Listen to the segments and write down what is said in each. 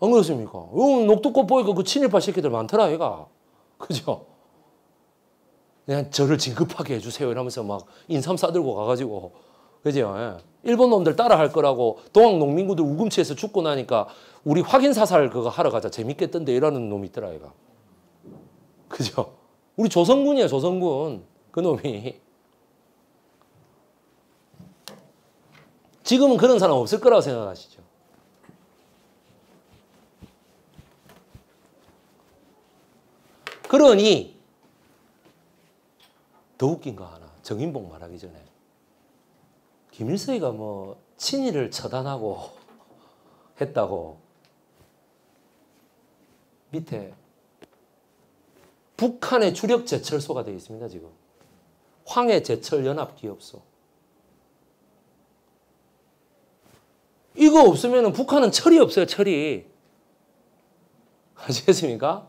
안 그렇습니까? 요 녹두꽃 보니까 그 친일파 새끼들 많더라, 얘가. 그죠? 그냥 저를 진급하게 해주세요. 이러면서 막 인삼 싸들고 가가지고. 그죠? 예. 일본 놈들 따라 할 거라고 동학 농민군들 우금치에서 죽고 나니까 우리 확인 사살 그거 하러 가자. 재밌겠던데 이러는 놈이 있더라, 얘가. 그죠? 우리 조선군이야, 조선군. 그 놈이. 지금은 그런 사람 없을 거라고 생각하시죠. 그러니 더 웃긴 거 하나. 정인봉 말하기 전에 김일성이가 뭐 친일을 처단하고 했다고 밑에 북한의 주력 제철소가 되어 있습니다. 지금 황해 제철 연합 기업소. 이거 없으면 북한은 철이 없어요. 철이 아시겠습니까?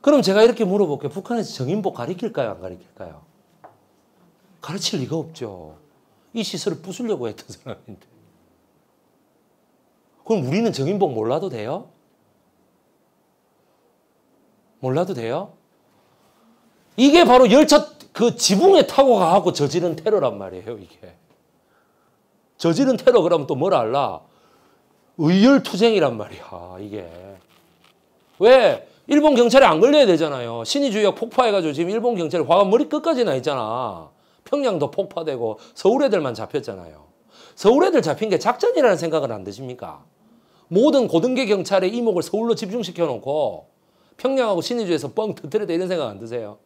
그럼 제가 이렇게 물어볼게요. 북한에서 정인복 가리킬까요? 안 가리킬까요? 가르칠 리가 없죠. 이 시설을 부수려고 했던 사람인데. 그럼 우리는 정인복 몰라도 돼요? 몰라도 돼요? 이게 바로 열차 그 지붕에 타고 가고 저지른 테러란 말이에요, 이게. 저지른 테러 그러면 또 뭘 알라? 의열투쟁이란 말이야, 이게. 왜? 일본 경찰에 안 걸려야 되잖아요. 신의주역 폭파해가지고 지금 일본 경찰이 화가 머리 끝까지 나 있잖아. 평양도 폭파되고 서울 애들만 잡혔잖아요. 서울 애들 잡힌 게 작전이라는 생각은 안 드십니까? 모든 고등계 경찰의 이목을 서울로 집중시켜 놓고 평양하고 신의주에서 뻥 터뜨렸다 이런 생각 안 드세요?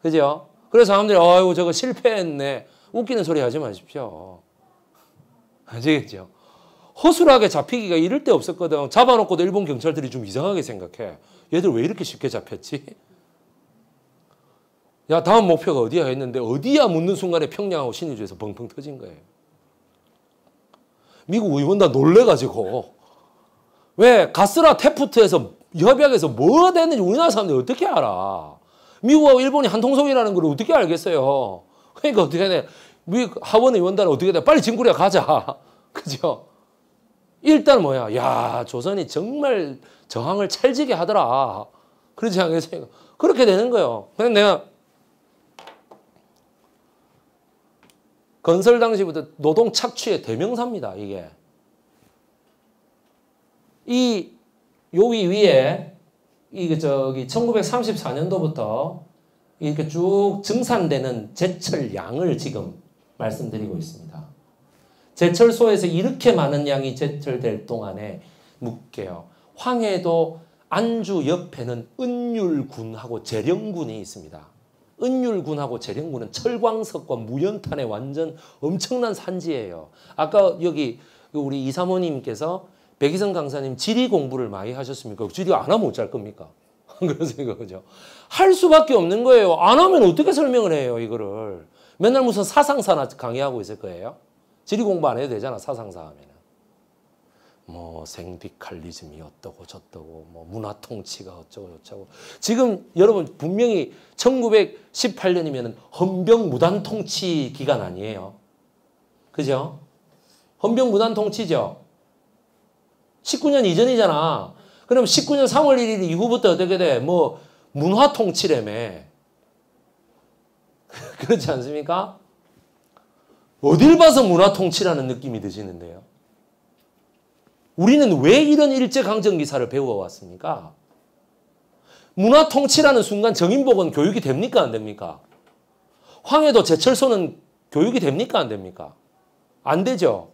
그죠? 그래서 사람들이 아유 저거 실패했네 웃기는 소리 하지 마십시오. 아시겠죠? 허술하게 잡히기가 이럴 때 없었거든. 잡아놓고도 일본 경찰들이 좀 이상하게 생각해. 얘들 왜 이렇게 쉽게 잡혔지? 야, 다음 목표가 어디야 했는데 어디야 묻는 순간에 평양하고 신의주에서 벙벙 터진 거예요. 미국 의원 단 놀래가지고 왜 가스라 테프트에서 협약에서 뭐가 됐는지 우리나라 사람들이 어떻게 알아? 미국하고 일본이 한 통속이라는 걸 어떻게 알겠어요? 그러니까 어떻게 하 해? 미국 하원 의원단은 어떻게 돼? 빨리 진구리야 가자. 그죠? 일단 뭐야? 야, 조선이 정말 저항을 찰지게 하더라. 그러지 않겠어요? 그렇게 되는 거예요. 그래 내가 건설 당시부터 노동 착취의 대명사입니다, 이게. 이 요위 위에 이게 그 저기 1934년도부터 이렇게 쭉 증산되는 제철 양을 지금 말씀드리고 있습니다. 제철소에서 이렇게 많은 양이 제철될 동안에 묶게요. 황해도 안주 옆에는 은율군하고 재령군이 있습니다. 은율군하고 재령군은 철광석과 무연탄의 완전 엄청난 산지예요. 아까 여기 그 우리 이사모님께서 백희성 강사님 지리 공부를 많이 하셨습니까? 지리 안 하면 어쩔 겁니까? 그런 생각이죠. 할 수밖에 없는 거예요. 안 하면 어떻게 설명을 해요, 이거를. 맨날 무슨 사상사나 강의하고 있을 거예요. 지리 공부 안 해도 되잖아 사상사 하면뭐 생디칼리즘이 어떠고 저떠고 뭐 문화통치가 어쩌고 저쩌고 지금 여러분 분명히 1918년이면 헌병무단통치 기간 아니에요. 그죠? 헌병무단통치죠. 19년 이전이잖아. 그럼 19년 3월 1일 이후부터 어떻게 돼? 뭐 문화통치라며. 그렇지 않습니까? 어딜 봐서 문화 통치라는 느낌이 드시는데요. 우리는 왜 이런 일제강점기사를 배워왔습니까? 문화 통치라는 순간 정인복은 교육이 됩니까? 안 됩니까? 황해도 제철소는 교육이 됩니까? 안 됩니까? 안 되죠.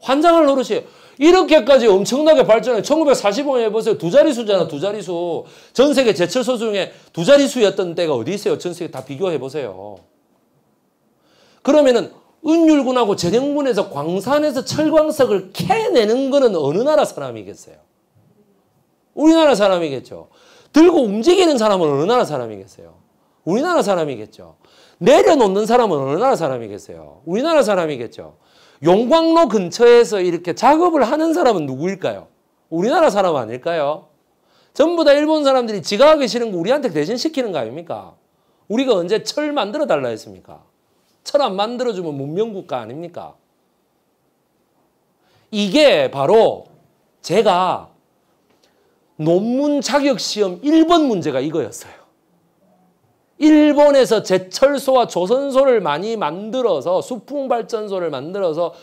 환장을 노릇이에요. 이렇게까지 엄청나게 발전해. 1945년에 보세요. 두 자리수잖아, 두 자리수. 전 세계 제철소 중에 두 자리수였던 때가 어디 있어요? 전 세계 다 비교해 보세요. 그러면은 은율군하고 전형군에서 광산에서 철광석을 캐내는 거는 어느 나라 사람이겠어요? 우리나라 사람이겠죠. 들고 움직이는 사람은 어느 나라 사람이겠어요? 우리나라 사람이겠죠. 내려놓는 사람은 어느 나라 사람이겠어요? 우리나라 사람이겠죠. 용광로 근처에서 이렇게 작업을 하는 사람은 누구일까요? 우리나라 사람 아닐까요? 전부 다 일본 사람들이 지가 하기 싫은 거 우리한테 대신 시키는 거 아닙니까? 우리가 언제 철 만들어 달라 했습니까? 처럼 만들어주면 문명국가 아닙니까? 이게 바로 제가 논문 자격 시험 1번 문제가 이거였어요. 일본에서 제철소와 조선소를 많이 만들어서 수풍발전소를 만들어서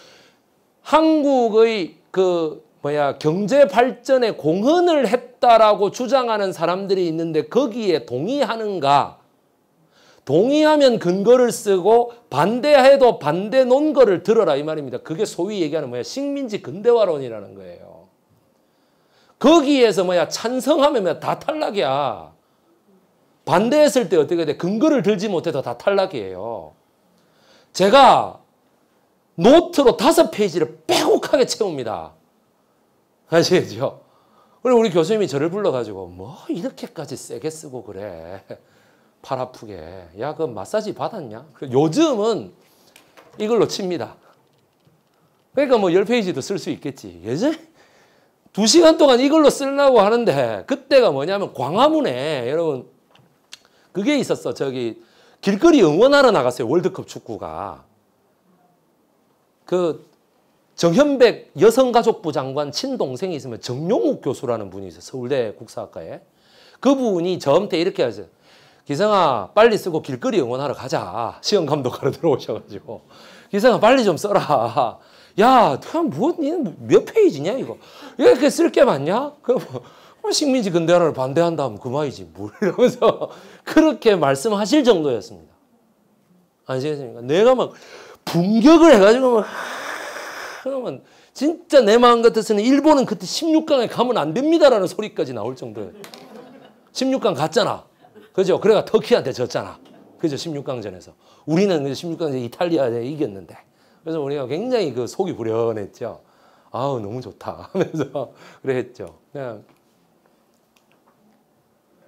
한국의 그 뭐야 경제 발전에 공헌을 했다라고 주장하는 사람들이 있는데 거기에 동의하는가 동의하면 근거를 쓰고 반대해도 반대 논거를 들어라 이 말입니다. 그게 소위 얘기하는 뭐야 식민지 근대화론이라는 거예요. 거기에서 뭐야 찬성하면 뭐야 다 탈락이야. 반대했을 때 어떻게 돼? 근거를 들지 못해서 다 탈락이에요. 제가 노트로 다섯 페이지를 빼곡하게 채웁니다. 아시겠죠? 그리고 우리 교수님이 저를 불러가지고 뭐 이렇게까지 세게 쓰고 그래. 팔 아프게 야그 마사지 받았냐? 그 요즘은 이걸로 칩니다. 그러니까 뭐 10페이지도 쓸 수 있겠지. 예전 2시간 동안 이걸로 쓰려고 하는데 그때가 뭐냐면 광화문에 여러분 그게 있었어. 저기 길거리 응원하러 나갔어요. 월드컵 축구가. 그 정현백 여성가족부 장관 친동생이 있으면 정용욱 교수라는 분이 있어요. 서울대 국사학과에. 그분이 저한테 이렇게 하세요. 기성아 빨리 쓰고 길거리 응원하러 가자. 시험 감독하러 들어오셔가지고 기성아 빨리 좀 써라. 야, 그뭐 니는 뭐 몇 페이지냐 이거? 이렇게 쓸 게 많냐? 뭐, 그럼 식민지 근대화를 반대한다면 그만이지 뭘 이러면서 그렇게 말씀하실 정도였습니다. 아시겠습니까? 내가 막 분격을 해가지고 막 그러면 진짜 내 마음 같아서는 일본은 그때 16강에 가면 안 됩니다라는 소리까지 나올 정도예요. 16강 갔잖아. 그죠? 그래가 터키한테 졌잖아. 그죠? 16강전에서. 우리는 1 6강전 이탈리아에 이겼는데. 그래서 우리가 굉장히 그 속이 불연했죠. 아우, 너무 좋다. 하면서 그랬죠. 그냥 네.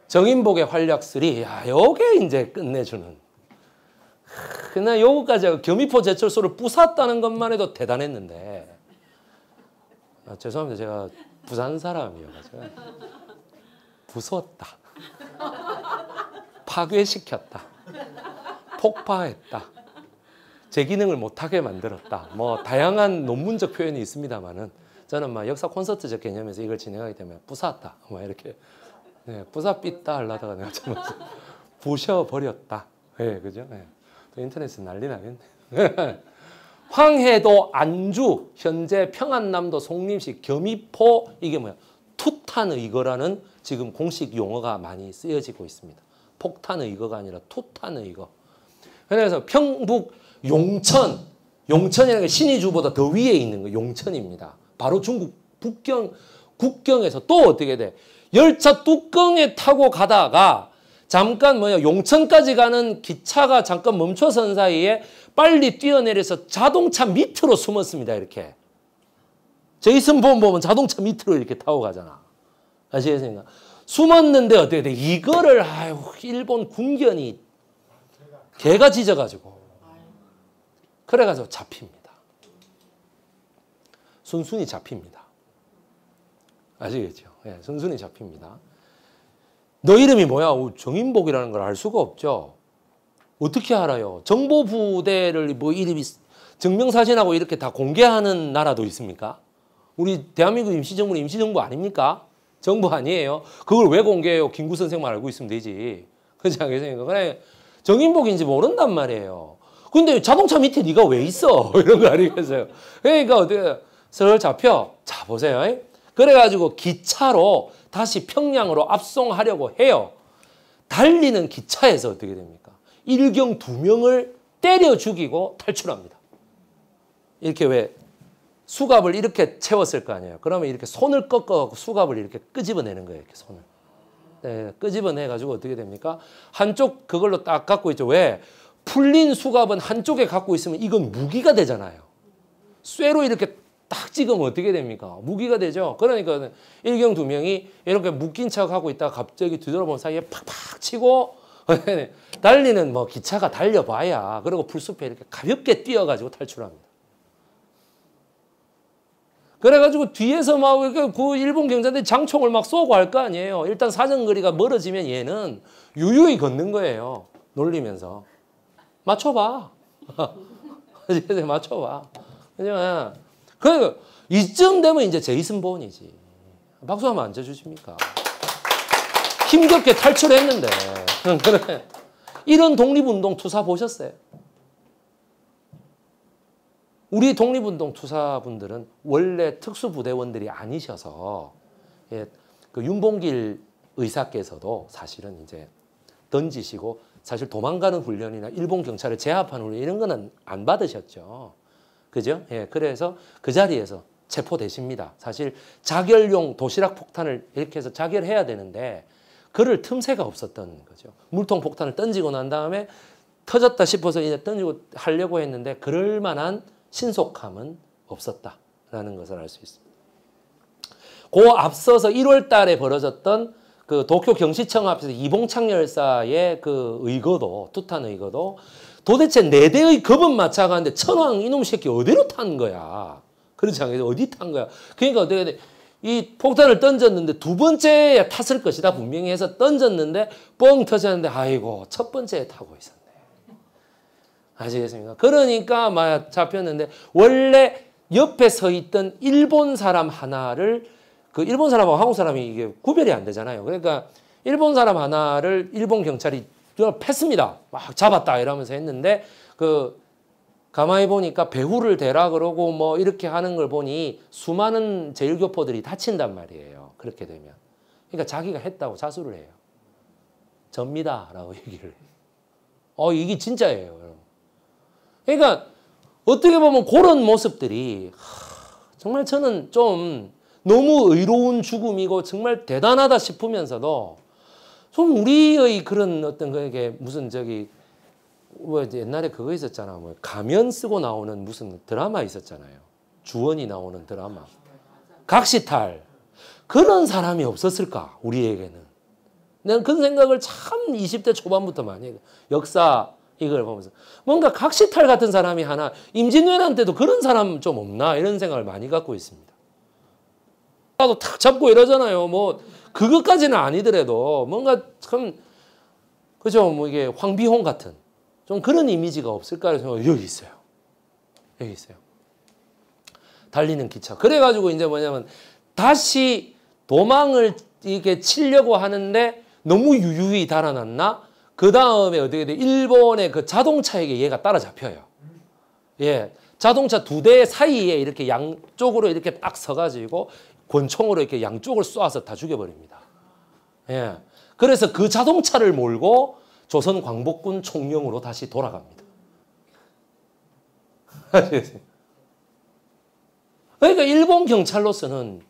정인복의 활약술 야, 요게 이제 끝내주는. 그냥 요거까지 겸이포 제철소를 부쌌다는 것만 해도 대단했는데. 아, 죄송합니다. 제가 부산 사람이어가 부쉈다. 파괴시켰다. 폭파했다. 제 기능을 못하게 만들었다. 뭐 다양한 논문적 표현이 있습니다만은 저는 막 역사 콘서트적 개념에서 이걸 진행하기 때문에 부쌌다. 뭐 이렇게 네, 부사 삐다 하려다가 내가 참 부셔버렸다. 예, 네, 그죠? 네. 또 인터넷에 난리 나겠네. 황해도 안주 현재 평안남도 송림시 겸이포 이게 뭐야? 투탄의거라는 지금 공식 용어가 많이 쓰여지고 있습니다. 폭탄 의거가 이 아니라 토탄 의거. 그래서 평북 용천, 용천이라는 게 신의주보다 더 위에 있는 거 용천입니다. 바로 중국 북경 국경에서 또 어떻게 돼? 열차 뚜껑에 타고 가다가 잠깐 뭐야 용천까지 가는 기차가 잠깐 멈춰선 사이에 빨리 뛰어내려서 자동차 밑으로 숨었습니다. 이렇게. 제이슨 보 보면 자동차 밑으로 이렇게 타고 가잖아. 아시겠습니까? 숨었는데 어떻게 돼? 이거를 아유 일본 군견이 개가 짖어가지고 그래가지고 잡힙니다. 순순히 잡힙니다. 아시겠죠? 예, 순순히 잡힙니다. 너 이름이 뭐야? 정인복이라는 걸 알 수가 없죠. 어떻게 알아요? 정보부대를 뭐 이름이 증명사진하고 이렇게 다 공개하는 나라도 있습니까? 우리 대한민국 임시정부는 임시정부 아닙니까? 정부 아니에요. 그걸 왜 공개해요? 김구 선생만 알고 있으면 되지. 그렇지 않겠습니까? 그러니까 그냥 정인복인지 모른단 말이에요. 근데 자동차 밑에 네가 왜 있어? 이런 거 아니겠어요? 그러니까 어떻게 서울 잡혀? 자 보세요. 그래가지고 기차로 다시 평양으로 압송하려고 해요. 달리는 기차에서 어떻게 됩니까? 일경 두 명을 때려 죽이고 탈출합니다. 이렇게 왜 수갑을 이렇게 채웠을 거 아니에요. 그러면 이렇게 손을 꺾어 고 수갑을 이렇게 끄집어내는 거예요. 이렇게 손을. 네, 끄집어내 가지고 어떻게 됩니까? 한쪽 그걸로 딱 갖고 있죠. 왜? 풀린 수갑은 한쪽에 갖고 있으면 이건 무기가 되잖아요. 쇠로 이렇게 딱 찍으면 어떻게 됩니까? 무기가 되죠. 그러니까 일경 두 명이 이렇게 묶인 척 하고 있다가 갑자기 뒤돌아본 사이에 팍팍 치고 달리는 뭐 기차가 달려봐야 그리고 불숲에 이렇게 가볍게 뛰어가지고 탈출합니다. 그래가지고 뒤에서 막 그 일본 경찰들이 장총을 막 쏘고 할 거 아니에요. 일단 사정거리가 멀어지면 얘는 유유히 걷는 거예요. 놀리면서. 맞춰봐. 맞춰봐. 그냥 예. 그 이쯤 되면 이제 제이슨 보온이지. 박수 한번 안 쳐주십니까? 힘겹게 탈출했는데. 그래. 이런 독립운동 투사 보셨어요? 우리 독립운동 투사분들은 원래 특수부대원들이 아니셔서 예, 그 윤봉길 의사께서도 사실은 이제 던지시고 사실 도망가는 훈련이나 일본 경찰을 제압하는 훈련 이런 거는 안 받으셨죠. 그죠? 예, 그래서 그 자리에서 체포되십니다. 사실 자결용 도시락 폭탄을 이렇게 해서 자결해야 되는데 그를 틈새가 없었던 거죠. 물통 폭탄을 던지고 난 다음에 터졌다 싶어서 이제 던지고 하려고 했는데 그럴 만한 신속함은 없었다라는 것을 알 수 있습니다. 그 앞서서 1월 달에 벌어졌던 그 도쿄 경시청 앞에서 이봉창 열사의 그 의거도 투탄 의거도 도대체 네 대의 겁은 맞춰가는데 천왕 이놈 새끼 어디로 탄 거야? 그렇지 않겠어 어디 탄 거야? 그러니까 어떻게 돼? 이 폭탄을 던졌는데 두 번째에 탔을 것이다 분명히 해서 던졌는데 뻥 터졌는데 아이고 첫 번째에 타고 있었 아시겠습니까? 그러니까 막 잡혔는데 원래 옆에 서 있던 일본 사람 하나를 그 일본 사람하고 한국 사람이 이게 구별이 안 되잖아요. 그러니까 일본 사람 하나를 일본 경찰이 팼습니다. 막 잡았다 이러면서 했는데 그 가만히 보니까 배후를 대라 그러고 뭐 이렇게 하는 걸 보니 수많은 제일교포들이 다친단 말이에요. 그렇게 되면. 그러니까 자기가 했다고 자수를 해요. 접니다라고 얘기를 해요. 어 이게 진짜예요. 여러분. 그러니까 어떻게 보면 그런 모습들이 정말 저는 좀 너무 의로운 죽음이고 정말 대단하다 싶으면서도 좀 우리의 그런 어떤 그게 무슨 저기 뭐 옛날에 그거 있었잖아 뭐 가면 쓰고 나오는 무슨 드라마 있었잖아요 주원이 나오는 드라마 각시탈 그런 사람이 없었을까 우리에게는 난 그런 생각을 참 20대 초반부터 많이 역사 이걸 보면서 뭔가 각시탈 같은 사람이 하나 임진왜란때도 그런 사람 좀 없나 이런 생각을 많이 갖고 있습니다. 나도 탁 잡고 이러잖아요. 뭐 그것까지는 아니더라도 뭔가 참 그죠 뭐 이게 황비홍 같은 좀 그런 이미지가 없을까를 생각 여기 있어요. 여기 있어요. 달리는 기차. 그래가지고 이제 뭐냐면 다시 도망을 이게 치려고 하는데 너무 유유히 달아났나? 그 다음에 어떻게 돼? 일본의 그 자동차에게 얘가 따라잡혀요. 예. 자동차 두 대 사이에 이렇게 양쪽으로 이렇게 딱 서가지고 권총으로 이렇게 양쪽을 쏘서다 죽여버립니다. 예. 그래서 그 자동차를 몰고 조선 광복군 총령으로 다시 돌아갑니다. 그러니까 일본 경찰로서는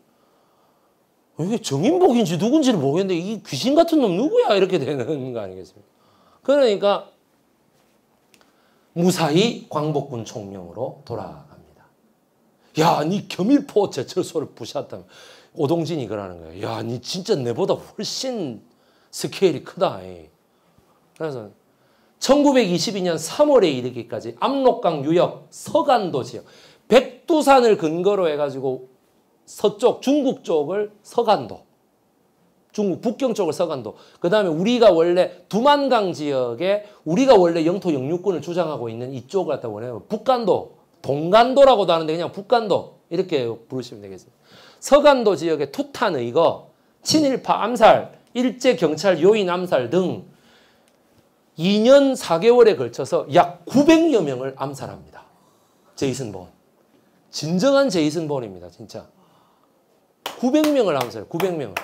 이게 정인복인지 누군지를 모르겠는데 이 귀신 같은 놈 누구야 이렇게 되는 거 아니겠습니까? 그러니까 무사히 광복군 총령으로 돌아갑니다. 야, 니 겸일포 제철소를 부시다면 오동진이 그러는 거예요. 야, 니 진짜 내보다 훨씬 스케일이 크다. 그래서 1922년 3월에 이르기까지 압록강 유역 서간도 지역 백두산을 근거로 해가지고 서쪽 중국 쪽을 서간도 중국 북경 쪽을 서간도 그 다음에 우리가 원래 두만강 지역에 우리가 원래 영토 영유권을 주장하고 있는 이쪽을 갖다 원해요. 북간도 동간도라고도 하는데 그냥 북간도 이렇게 부르시면 되겠습니다. 서간도 지역의 투탄 의거 친일파 암살 일제 경찰 요인 암살 등 2년 4개월에 걸쳐서 약 900여 명을 암살합니다. 제이슨 본. 진정한 제이슨 본입니다. 진짜. 900명을 암살, 900명을.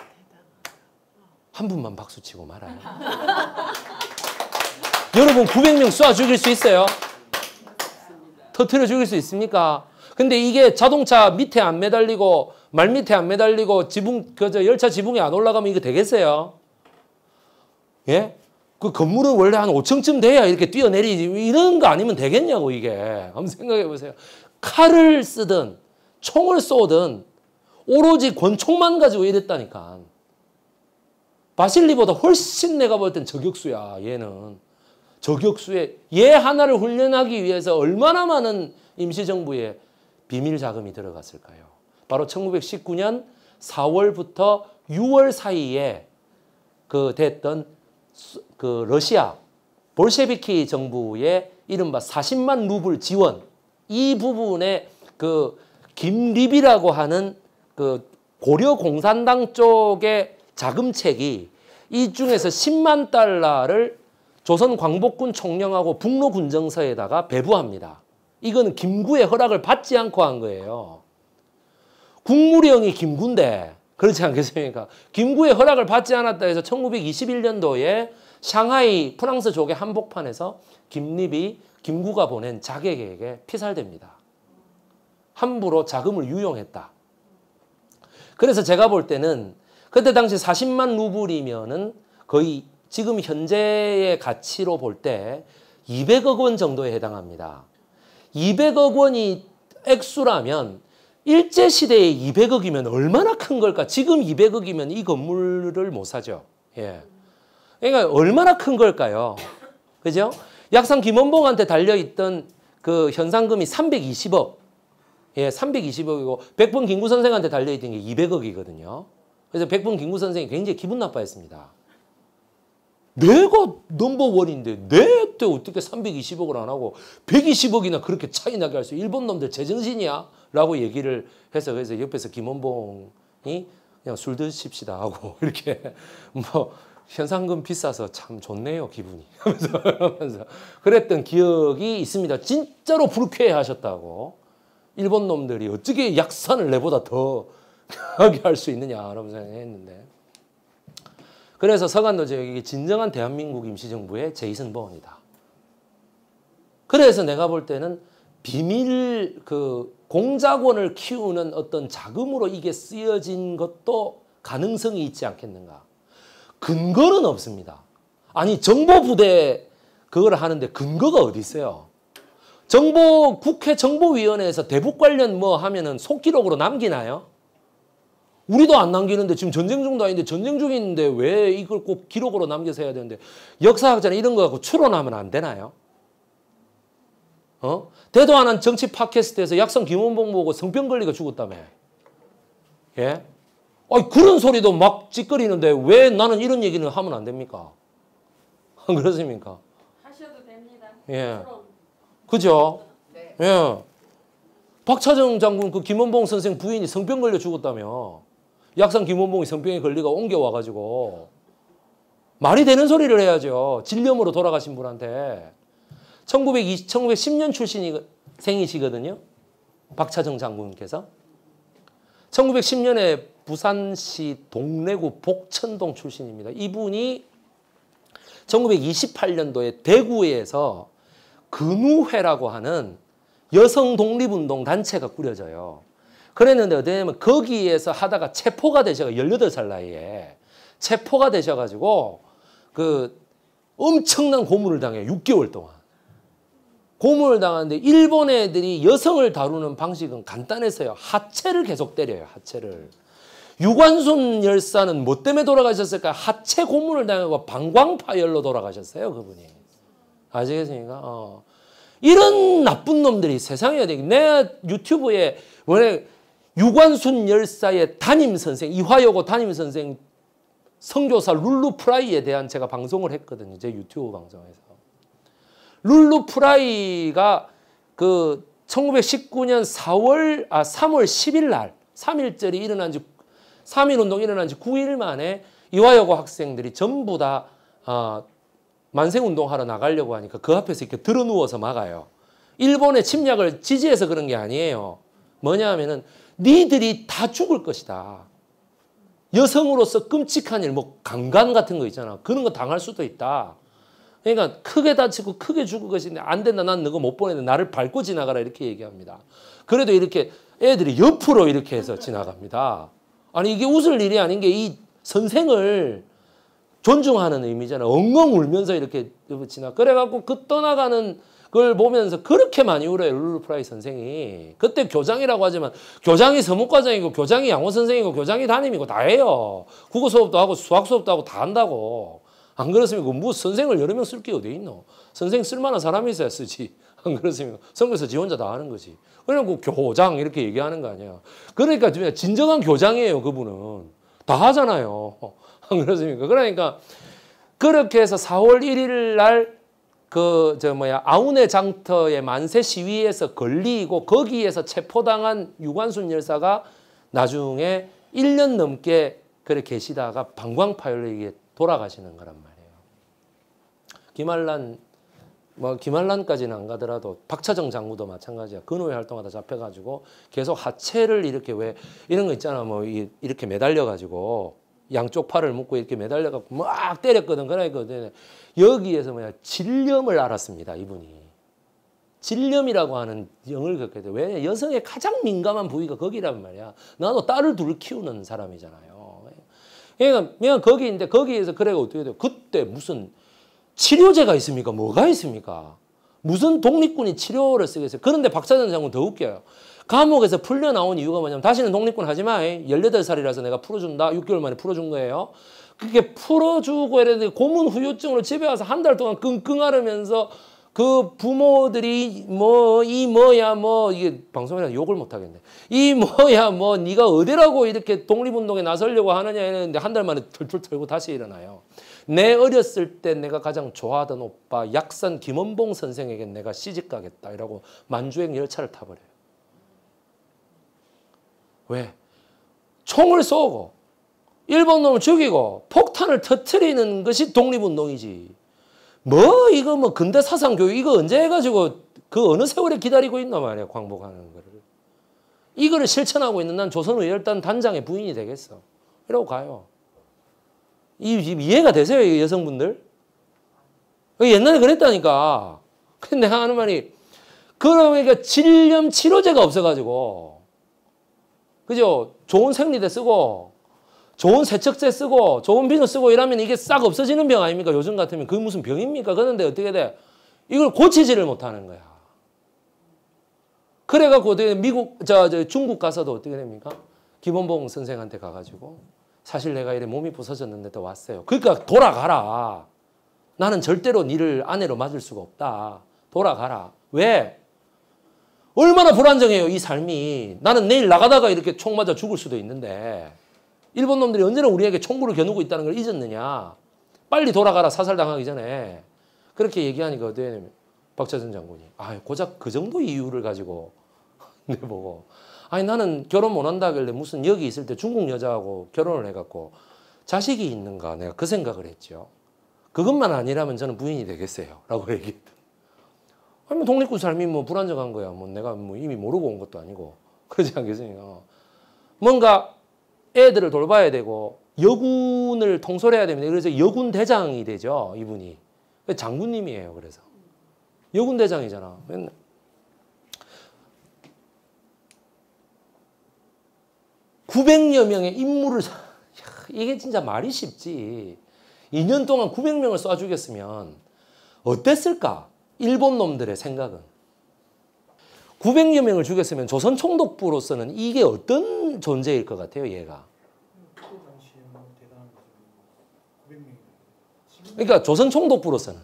한 분만 박수 치고 말아요. 여러분 900명 쏴 죽일 수 있어요? 터트려 죽일 수 있습니까? 근데 이게 자동차 밑에 안 매달리고 말 밑에 안 매달리고 지붕 그저 열차 지붕에 안 올라가면 이거 되겠어요? 예? 그 건물은 원래 한 5층쯤 돼야 이렇게 뛰어내리지 이런 거 아니면 되겠냐고 이게 한번 생각해 보세요. 칼을 쓰든 총을 쏘든 오로지 권총만 가지고 이랬다니까. 바실리보다 훨씬 내가 볼 땐 저격수야 얘는. 저격수에 얘 하나를 훈련하기 위해서 얼마나 많은 임시정부의 비밀 자금이 들어갔을까요? 바로 1919년 4월부터 6월 사이에 그 됐던 그 러시아 볼셰비키 정부의 이른바 40만 루블 지원 이 부분에 그 김립이라고 하는 그 고려 공산당 쪽에 자금책이 이 중에서 10만 달러를 조선 광복군 총령하고 북로 군정서에다가 배부합니다. 이거 김구의 허락을 받지 않고 한 거예요. 국무령이 김구인데 그렇지 않겠습니까? 김구의 허락을 받지 않았다 해서 1921년도에 상하이 프랑스 조개 한복판에서 김립이 김구가 보낸 자객에게 피살됩니다. 함부로 자금을 유용했다. 그래서 제가 볼 때는 그때 당시 40만 루블이면은 거의 지금 현재의 가치로 볼 때 200억 원 정도에 해당합니다. 200억 원이 액수라면 일제시대에 200억이면 얼마나 큰 걸까? 지금 200억이면 이 건물을 못 사죠. 예. 그러니까 얼마나 큰 걸까요? 그죠? 약상 김원봉한테 달려있던 그 현상금이 320억. 예, 320억이고, 백범 김구 선생한테 달려있던 게 200억이거든요. 그래서 백분 김구 선생이 굉장히 기분 나빠했습니다. 내가 넘버원인데 내 때 어떻게 320억을 안 하고 120억이나 그렇게 차이 나게 할 수 일본 놈들 제정신이야? 라고 얘기를 해서 그래서 옆에서 김원봉이 그냥 술 드십시다 하고 이렇게 뭐 현상금 비싸서 참 좋네요 기분이 하면서 그랬던 기억이 있습니다. 진짜로 불쾌해 하셨다고 일본 놈들이 어떻게 약산을 내보다 더 하게 할 수 있느냐라고 생각했는데 그래서 서간도 지역이 진정한 대한민국 임시정부의 제이슨 보원이다. 그래서 내가 볼 때는 비밀 그 공작원을 키우는 어떤 자금으로 이게 쓰여진 것도 가능성이 있지 않겠는가. 근거는 없습니다. 아니 정보부대 그걸 하는데 근거가 어디 있어요? 정보 국회 정보위원회에서 대북 관련 뭐 하면은 속기록으로 남기나요? 우리도 안 남기는데 지금 전쟁 중도 아닌데 전쟁 중인데 왜 이걸 꼭 기록으로 남겨서 해야 되는데 역사학자는 이런 거 갖고 추론하면 안 되나요? 어? 대도 안한 정치 팟캐스트에서 약성 김원봉 보고 성병 걸리가 죽었다며. 예? 아 그런 소리도 막 찌끄리는데 왜 나는 이런 얘기는 하면 안 됩니까? 안 그렇습니까? 하셔도 됩니다. 예. 그죠? 네. 예. 박차정 장군 그 김원봉 선생 부인이 성병 걸려 죽었다며. 약상 김원봉이 성병에 걸리가 옮겨와가지고 말이 되는 소리를 해야죠. 진념으로 돌아가신 분한테. 1920, 1910년 출신 생이시거든요. 박차정 장군께서. 1910년에 부산시 동래구 복천동 출신입니다. 이분이 1928년도에 대구에서 근우회라고 하는 여성 독립운동 단체가 꾸려져요. 그랬는데 어디냐면 거기에서 하다가 체포가 되셔가 18살 나이에 체포가 되셔가지고 그 엄청난 고문을 당해요. 6개월 동안. 고문을 당하는데 일본 애들이 여성을 다루는 방식은 간단했어요. 하체를 계속 때려요. 하체를. 유관순 열사는 뭐 때문에 돌아가셨을까? 하체 고문을 당하고 방광파열로 돌아가셨어요. 그분이. 아시겠습니까? 어. 이런 나쁜 놈들이 세상에 어디 내 유튜브에 원래 유관순 열사의 담임 선생 이화여고 담임 선생 성교사 룰루 프라이에 대한 제가 방송을 했거든요. 제 유튜브 방송에서. 룰루 프라이가 그 1919년 4월 아 3월 10일 날 3일절이 일어난 지 3일 운동 일어난 지 9일 만에 이화여고 학생들이 전부 다 어, 아, 만세 운동하러 나가려고 하니까 그 앞에서 이렇게 들어 누워서 막아요. 일본의 침략을 지지해서 그런 게 아니에요. 뭐냐 하면은 니들이 다 죽을 것이다. 여성으로서 끔찍한 일, 뭐 강간 같은 거 있잖아. 그런 거 당할 수도 있다. 그러니까 크게 다치고 크게 죽을 것인데 안 된다. 난 너가 못 보내는데 나를 밟고 지나가라 이렇게 얘기합니다. 그래도 이렇게 애들이 옆으로 이렇게 해서 지나갑니다. 아니 이게 웃을 일이 아닌 게 이 선생을 존중하는 의미잖아. 엉엉 울면서 이렇게 지나. 그래갖고 그 떠나가는 그걸 보면서 그렇게 많이 울어요. 룰루프라이 선생이. 그때 교장이라고 하지만 교장이 서무과장이고 교장이 양호 선생이고 교장이 담임이고 다 해요. 국어 수업도 하고 수학 수업도 하고 다 한다고. 안 그렇습니까? 그 뭐 선생을 여러 명 쓸 게 어디 있노? 선생 쓸만한 사람이 있어야 쓰지. 안 그렇습니까? 선거에지 혼자 다 하는 거지. 그러니 그 교장 이렇게 얘기하는 거 아니야. 그러니까 진정한 교장이에요. 그분은. 다 하잖아요. 안 그렇습니까? 그러니까 그렇게 해서 4월 1일 날 그저 뭐야 아우네 장터의 만세 시위에서 걸리고 거기에서 체포당한 유관순 열사가 나중에 1년 넘게 그래 계시다가 방광파열로 돌아가시는 거란 말이에요. 김한란 뭐 김한란까지는 안 가더라도 박차정 장군도 마찬가지야. 근호회 활동하다 잡혀가지고 계속 하체를 이렇게 왜 이런 거 있잖아. 뭐 이렇게 매달려 가지고 양쪽 팔을 묶고 이렇게 매달려 갖고 막 때렸거든. 그러니까 여기에서 뭐야 질염을 알았습니다. 이분이. 질염이라고 하는 영을 겪게 돼. 왜 여성의 가장 민감한 부위가 거기란 말이야. 나도 딸을 둘 키우는 사람이잖아요. 그러니까 그냥 거기인데 거기에서 그래가 어떻게 돼 그때 무슨 치료제가 있습니까? 뭐가 있습니까? 무슨 독립군이 치료를 쓰겠어요? 그런데 박사전 장군 더 웃겨요. 감옥에서 풀려나온 이유가 뭐냐면 다시는 독립군 하지 마. 18살이라서 내가 풀어준다. 6개월 만에 풀어준 거예요. 그게 풀어주고 이래서 고문 후유증으로 집에 와서 한 달 동안 끙끙하면서 그 부모들이 뭐 이 뭐야 뭐 이게 방송이라 욕을 못 하겠네. 이 뭐야 뭐 네가 어디라고 이렇게 독립운동에 나서려고 하느냐 했는데 한 달 만에 툴툴 털고 다시 일어나요. 내 어렸을 때 내가 가장 좋아하던 오빠 약산 김원봉 선생에게 내가 시집 가겠다 이러고 만주행 열차를 타버려요. 왜? 총을 쏘고 일본 놈을 죽이고 폭탄을 터트리는 것이 독립운동이지. 뭐 이거 뭐 근대 사상 교육 이거 언제 해가지고 그 어느 세월에 기다리고 있나 말이야 광복하는 거를. 이거를 실천하고 있는 난 조선의열단 단장의 부인이 되겠어. 이러고 가요. 이, 이해가 되세요 여성분들? 옛날에 그랬다니까. 근데 내가 하는 말이 그러니까 질염 치료제가 없어가지고 그죠? 좋은 생리대 쓰고 좋은 세척제 쓰고 좋은 비누 쓰고 이러면 이게 싹 없어지는 병 아닙니까? 요즘 같으면 그게 무슨 병입니까? 그런데 어떻게 돼? 이걸 고치지를 못하는 거야. 그래갖고 그 어떻게 미국 저, 저 중국 가서도 어떻게 됩니까? 김원봉 선생한테 가가지고 사실 내가 이래 몸이 부서졌는데 또 왔어요. 그러니까 돌아가라. 나는 절대로 니를 아내로 맞을 수가 없다. 돌아가라. 왜? 얼마나 불안정해요, 이 삶이. 나는 내일 나가다가 이렇게 총 맞아 죽을 수도 있는데, 일본 놈들이 언제나 우리에게 총구를 겨누고 있다는 걸 잊었느냐. 빨리 돌아가라, 사살당하기 전에. 그렇게 얘기하니까 어떻게 되냐면, 박차전 장군이. 아, 고작 그 정도 이유를 가지고 내보고. 아니, 나는 결혼 못 한다길래 무슨 여기 있을 때 중국 여자하고 결혼을 해갖고 자식이 있는가 내가 그 생각을 했죠. 그것만 아니라면 저는 부인이 되겠어요. 라고 얘기했다. 아니 뭐 독립군 삶이 뭐 불안정한 거야. 뭐 내가 뭐 이미 모르고 온 것도 아니고 그러지 않겠습니까? 뭔가 애들을 돌봐야 되고 여군을 통솔해야 됩니다. 그래서 여군 대장이 되죠 이분이 장군님이에요. 그래서 여군 대장이잖아. 9 0 0여 명의 임무를 야, 이게 진짜 말이 쉽지. 2년 동안 900명을 쏴주겠으면 어땠을까? 일본 놈들의 생각은 900여 명을 죽였으면 조선 총독부로서는 이게 어떤 존재일 것 같아요, 얘가? 그러니까 조선 총독부로서는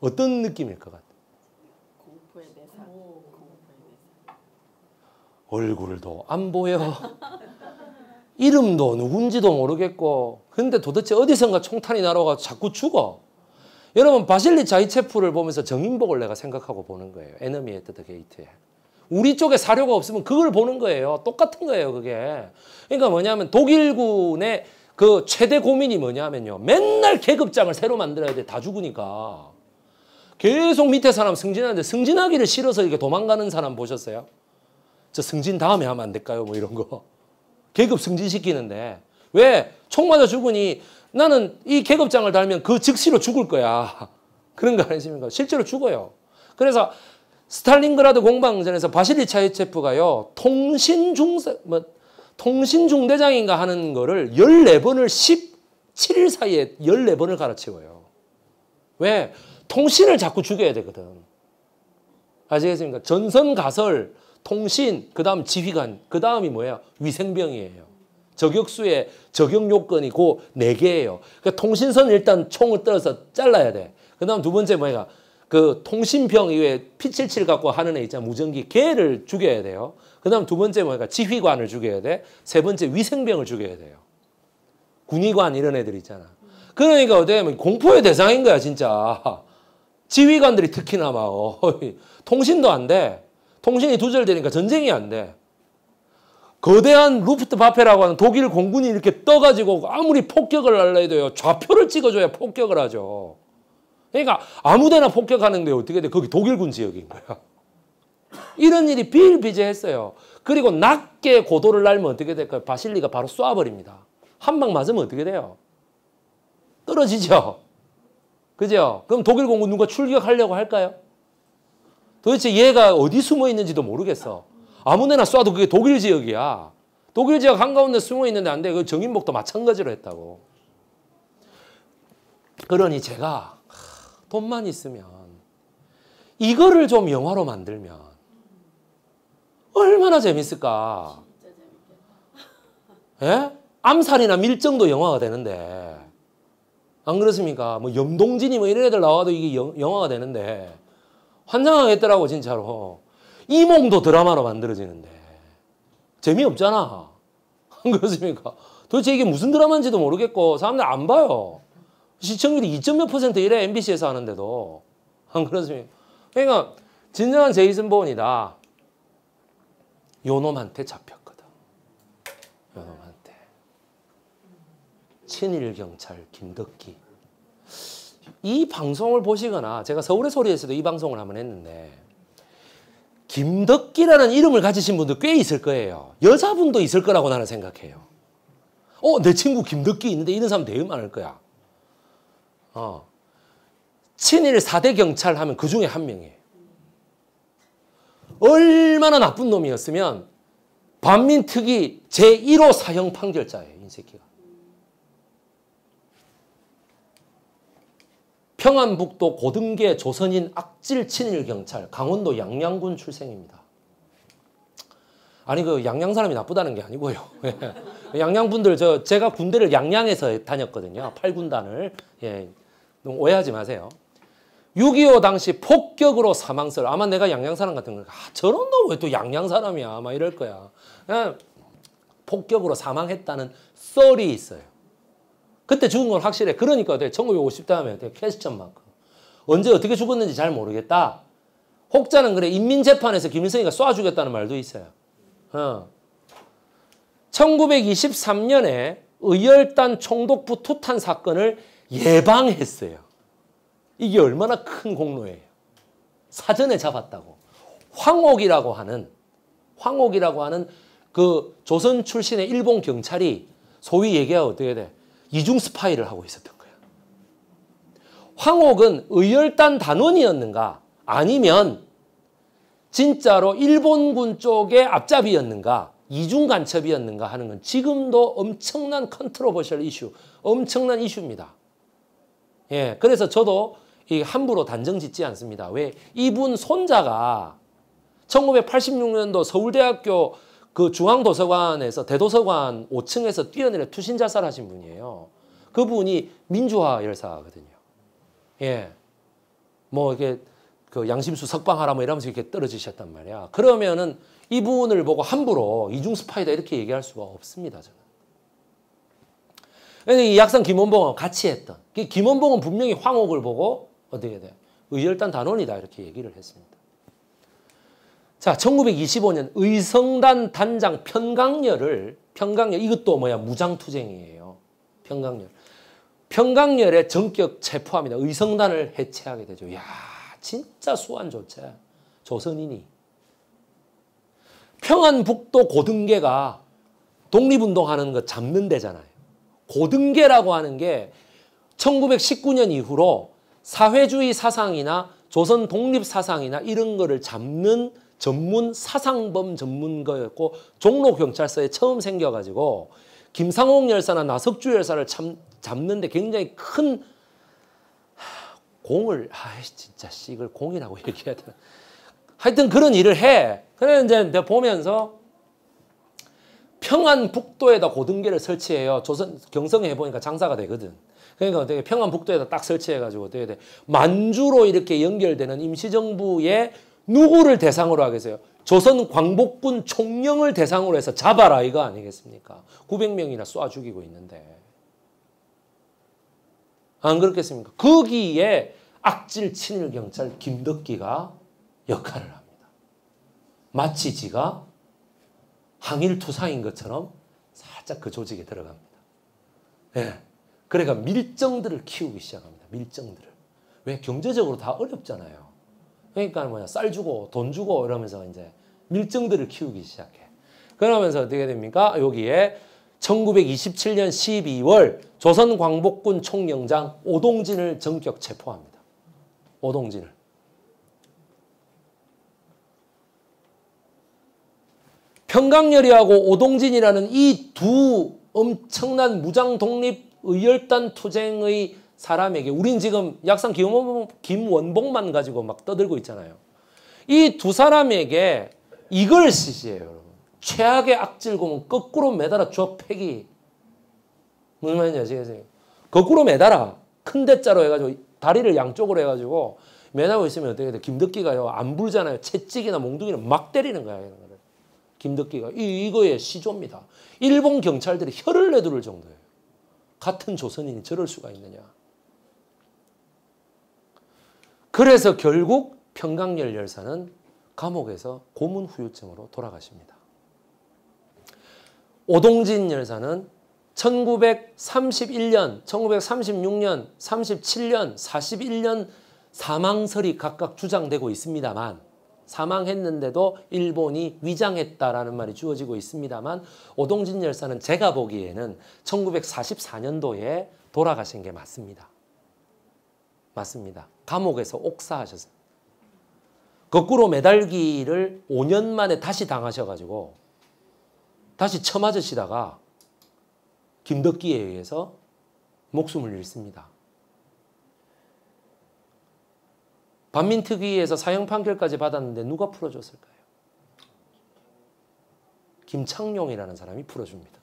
어떤 느낌일 것 같아요? 얼굴도 안 보여. 이름도 누군지도 모르겠고. 근데 도대체 어디선가 총탄이 날아가 자꾸 죽어. 여러분 바실리 자이체프를 보면서 정인복을 내가 생각하고 보는 거예요. 에너미 에트 더 게이트에. 우리 쪽에 사료가 없으면 그걸 보는 거예요. 똑같은 거예요, 그게. 그러니까 뭐냐면 독일군의 그 최대 고민이 뭐냐면요. 맨날 계급장을 새로 만들어야 돼. 다 죽으니까. 계속 밑에 사람 승진하는데 승진하기를 싫어서 이렇게 도망가는 사람 보셨어요? 저 승진 다음에 하면 안 될까요? 뭐 이런 거. 계급 승진시키는데. 왜? 총 맞아 죽으니 나는 이 계급장을 달면 그 즉시로 죽을 거야. 그런 거 아니십니까? 실제로 죽어요. 그래서 스탈린그라드 공방전에서 바실리 차이체프가요, 통신 중, 뭐, 통신 중대장인가 하는 거를 14번을 17일 사이에 14번을 갈아치워요. 왜? 통신을 자꾸 죽여야 되거든. 아시겠습니까? 전선 가설, 통신, 그 다음 지휘관, 그 다음이 뭐야? 위생병이에요. 저격수의 적용 요건이 고 네개예요 그러니까 통신선 일단 총을 떨어서 잘라야 돼. 그 다음 두 번째 뭐야그 통신병 이외에 P77 갖고 하는 애 있잖아. 무전기. 걔를 죽여야 돼요. 그 다음 두 번째 뭐야 지휘관을 죽여야 돼. 세 번째 위생병을 죽여야 돼요. 군의관 이런 애들 있잖아. 그러니까 어떻 공포의 대상인 거야 진짜. 지휘관들이 특히나 막 어, 통신도 안 돼. 통신이 두절되니까 전쟁이 안 돼. 거대한 루프트 바페라고 하는 독일 공군이 이렇게 떠가지고 아무리 폭격을 할라 해도요 좌표를 찍어줘야 폭격을 하죠. 그러니까 아무데나 폭격하는데 어떻게 돼? 거기 독일군 지역인 거야. 이런 일이 비일비재했어요. 그리고 낮게 고도를 날면 어떻게 될까요? 바실리가 바로 쏴버립니다. 한 방 맞으면 어떻게 돼요? 떨어지죠. 그죠? 그럼 독일 공군 누가 출격하려고 할까요? 도대체 얘가 어디 숨어 있는지도 모르겠어. 아무데나 쏴도 그게 독일 지역이야. 독일 지역 한가운데 숨어 있는데 안 돼. 그 정인복도 마찬가지로 했다고. 그러니 제가 돈만 있으면 이거를 좀 영화로 만들면 얼마나 재밌을까. 예? 암살이나 밀정도 영화가 되는데 안 그렇습니까? 뭐 염동진이 뭐 이런 애들 나와도 이게 영, 화가 되는데 환장하겠더라고 진짜로. 이몽도 드라마로 만들어지는데 재미없잖아. 안 그렇습니까? 도대체 이게 무슨 드라마인지도 모르겠고 사람들 안 봐요. 시청률이 2몇 퍼센트 이래 MBC에서 하는데도 안 그렇습니까? 그러니까 진정한 제이슨 보온이다. 요놈한테 잡혔거든. 요놈한테. 친일 경찰 김덕기. 이 방송을 보시거나 제가 서울의 소리에서도 이 방송을 한번 했는데 김덕기라는 이름을 가지신 분들 꽤 있을 거예요. 여자분도 있을 거라고 나는 생각해요. 어, 내 친구 김덕기 있는데 이런 사람 되게 많을 거야. 어. 친일 4대 경찰 하면 그 중에 한 명이에요. 얼마나 나쁜 놈이었으면 반민특위 제1호 사형 판결자예요. 이 새끼가. 평안북도 고등계 조선인 악질 친일 경찰 강원도 양양군 출생입니다. 아니 그 양양 사람이 나쁘다는 게 아니고요. 양양 분들 저 제가 군대를 양양에서 다녔거든요. 8군단을 예, 오해하지 마세요. 6.25 당시 폭격으로 사망설 아마 내가 양양 사람 같은 거 아, 저런 놈왜또 양양 사람이야 막 이럴 거야. 예, 폭격으로 사망했다는 썰이 있어요. 그때 죽은 건 확실해. 그러니까 1950다음에 퀘스천 마크. 언제 어떻게 죽었는지 잘 모르겠다. 혹자는 그래 인민재판에서 김일성이가 쏴 죽였다는 말도 있어요. 어. 1923년에 의열단 총독부 투탄 사건을 예방했어요. 이게 얼마나 큰 공로예요. 사전에 잡았다고. 황옥이라고 하는 황옥이라고 하는 그 조선 출신의 일본 경찰이 소위 얘기하면 어떻게 돼? 이중 스파이를 하고 있었던 거예요. 황옥은 의열단 단원이었는가 아니면 진짜로 일본군 쪽의 앞잡이였는가 이중 간첩이었는가 하는 건 지금도 엄청난 컨트로버셜 이슈, 엄청난 이슈입니다. 예, 그래서 저도 이 함부로 단정 짓지 않습니다. 왜 이분 손자가 1986년도 서울대학교 그 중앙도서관에서 대도서관 5층에서 뛰어내려 투신 자살하신 분이에요. 그분이 민주화 열사거든요. 예. 뭐 이게 그 양심수 석방하라 뭐 이러면서 이렇게 떨어지셨단 말이야. 그러면은 이분을 보고 함부로 이중 스파이다 이렇게 얘기할 수가 없습니다. 저는. 이 약상 김원봉하고 같이 했던. 김원봉은 분명히 황옥을 보고 어떻게 돼? 의열단 단원이다 이렇게 얘기를 했습니다. 자, 1925년 의성단 단장 평강열을 평강열 이것도 뭐야 무장투쟁이에요. 평강열. 평강열의 전격 체포합니다. 의성단을 해체하게 되죠. 야, 진짜 수완 좋지. 조선인이. 평안북도 고등계가 독립운동하는 거 잡는 데잖아요. 고등계라고 하는 게 1919년 이후로 사회주의 사상이나 조선 독립 사상이나 이런 거를 잡는 전문 사상범 전문가였고 종로경찰서에 처음 생겨가지고 김상옥 열사나 나석주 열사를 참, 잡는데 굉장히 큰 공을 아 진짜 씨 이걸 공이라고 얘기해야 되나 하여튼 그런 일을 해 그래 이제 내가 보면서 평안북도에다 고등계를 설치해요 조선 경성에 해보니까 장사가 되거든 그러니까 어떻게 평안북도에다 딱 설치해가지고 어떻게 돼 만주로 이렇게 연결되는 임시정부의 누구를 대상으로 하겠어요? 조선 광복군 총령을 대상으로 해서 잡아라 이거 아니겠습니까? 900명이나 쏴 죽이고 있는데. 안 그렇겠습니까? 거기에 악질 친일 경찰 김덕기가 역할을 합니다. 마치 지가 항일 투사인 것처럼 살짝 그 조직에 들어갑니다. 예. 그러니 밀정들을 키우기 시작합니다. 밀정들을. 왜 경제적으로 다 어렵잖아요. 그러니까 뭐냐 쌀 주고 돈 주고 이러면서 이제 밀정들을 키우기 시작해. 그러면서 어떻게 됩니까? 여기에 1927년 12월 조선광복군 총영장 오동진을 전격 체포합니다. 오동진을. 평강열이하고 오동진이라는 이 두 엄청난 무장 독립 의열단 투쟁의 사람에게 우린 지금 약상 김원봉만 가지고 막 떠들고 있잖아요. 이 두 사람에게 이걸 시시해요. 여러분. 최악의 악질공은 거꾸로 매달아 줘 패기. 무슨 말인지 아시겠어요? 거꾸로 매달아. 큰 대자로 해가지고 다리를 양쪽으로 해가지고 매달고 있으면 어떻게 돼? 김덕기가요. 안 불잖아요. 채찍이나 몽둥이는막 때리는 거야. 김덕기가. 이, 이거의 시조입니다. 일본 경찰들이 혀를 내두를 정도예요. 같은 조선인이 저럴 수가 있느냐. 그래서 결국 평강열 열사는 감옥에서 고문 후유증으로 돌아가십니다. 오동진 열사는 1931년, 1936년, 37년, 41년 사망설이 각각 주장되고 있습니다만 사망했는데도 일본이 위장했다라는 말이 주어지고 있습니다만 오동진 열사는 제가 보기에는 1944년도에 돌아가신 게 맞습니다. 맞습니다. 감옥에서 옥사하셨어요. 거꾸로 매달기를 5년 만에 다시 당하셔가지고 다시 처맞으시다가 김덕기에 의해서 목숨을 잃습니다. 반민특위에서 사형 판결까지 받았는데 누가 풀어줬을까요? 김창룡이라는 사람이 풀어줍니다.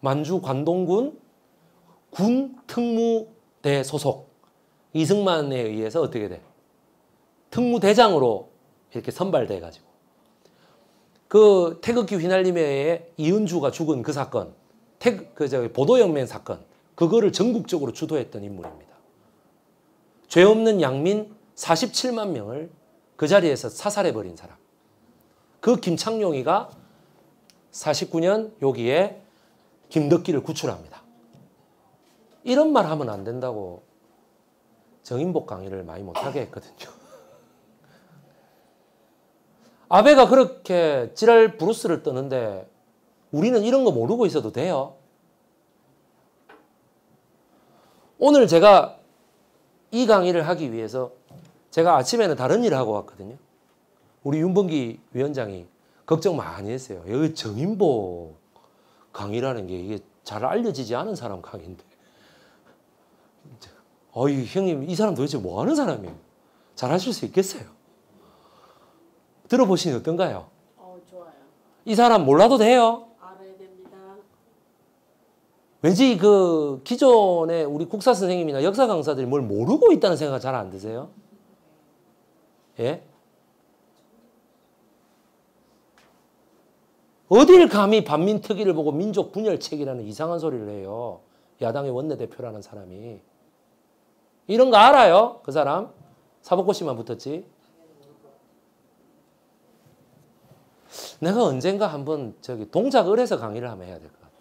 만주 관동군 군 특무 대 소속 이승만에 의해서 어떻게 돼? 특무대장으로 이렇게 선발돼 가지고 그 태극기 휘날림에 이은주가 죽은 그 사건 태그 보도영맹 사건 그거를 전국적으로 주도했던 인물입니다. 죄 없는 양민 47만 명을 그 자리에서 사살해버린 사람. 그 김창룡이가 49년 여기에 김덕기를 구출합니다. 이런 말 하면 안 된다고 정인복 강의를 많이 못하게 했거든요. 아베가 그렇게 지랄 브루스를 뜨는데 우리는 이런 거 모르고 있어도 돼요. 오늘 제가 이 강의를 하기 위해서 제가 아침에는 다른 일을 하고 왔거든요. 우리 윤범기 위원장이 걱정 많이 했어요. 여기 정인보 강의라는 게 이게 잘 알려지지 않은 사람 강의인데. 어이 형님 이 사람 도대체 뭐 하는 사람이에요? 잘하실 수 있겠어요? 들어보시니 어떤가요? 어 좋아요. 이 사람 몰라도 돼요? 알아야 됩니다. 왠지 그 기존에 우리 국사 선생님이나 역사 강사들이 뭘 모르고 있다는 생각 잘 안 드세요? 예? 어딜 감히 반민특위를 보고 민족 분열책이라는 이상한 소리를 해요. 야당의 원내대표라는 사람이. 이런 거 알아요? 그 사람? 사복고시만 붙었지. 내가 언젠가 한번 저기 동작을 해서 강의를 하면 해야 될 것 같아.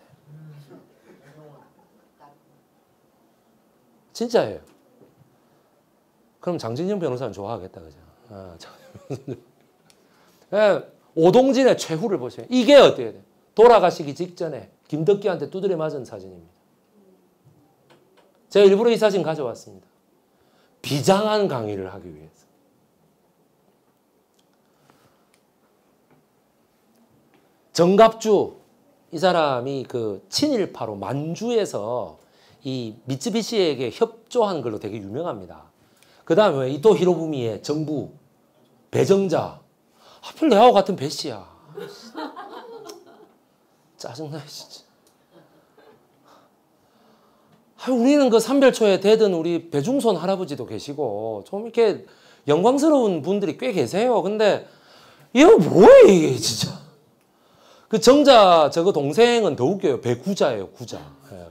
진짜예요. 그럼 장진영 변호사는 좋아하겠다, 그죠? 아, 예, 오동진의 최후를 보세요. 이게 어떻게 돌아가시기 직전에 김덕기한테 두드려 맞은 사진입니다. 제가 일부러 이 사진 가져왔습니다. 비장한 강의를 하기 위해서. 정갑주 이 사람이 그 친일파로 만주에서 이 미쯔비시에게 협조한 걸로 되게 유명합니다. 그 다음에 이토 히로부미의 정부 배정자 하필 내하고 같은 배씨야. 짜증나 진짜. 아, 우리는 그 삼별초에 대든 우리 배중선 할아버지도 계시고 좀 이렇게 영광스러운 분들이 꽤 계세요. 근데 이거 뭐야 이게 진짜. 그 정자 저거 그 동생은 더 웃겨요. 배구자예요. 구자. 예,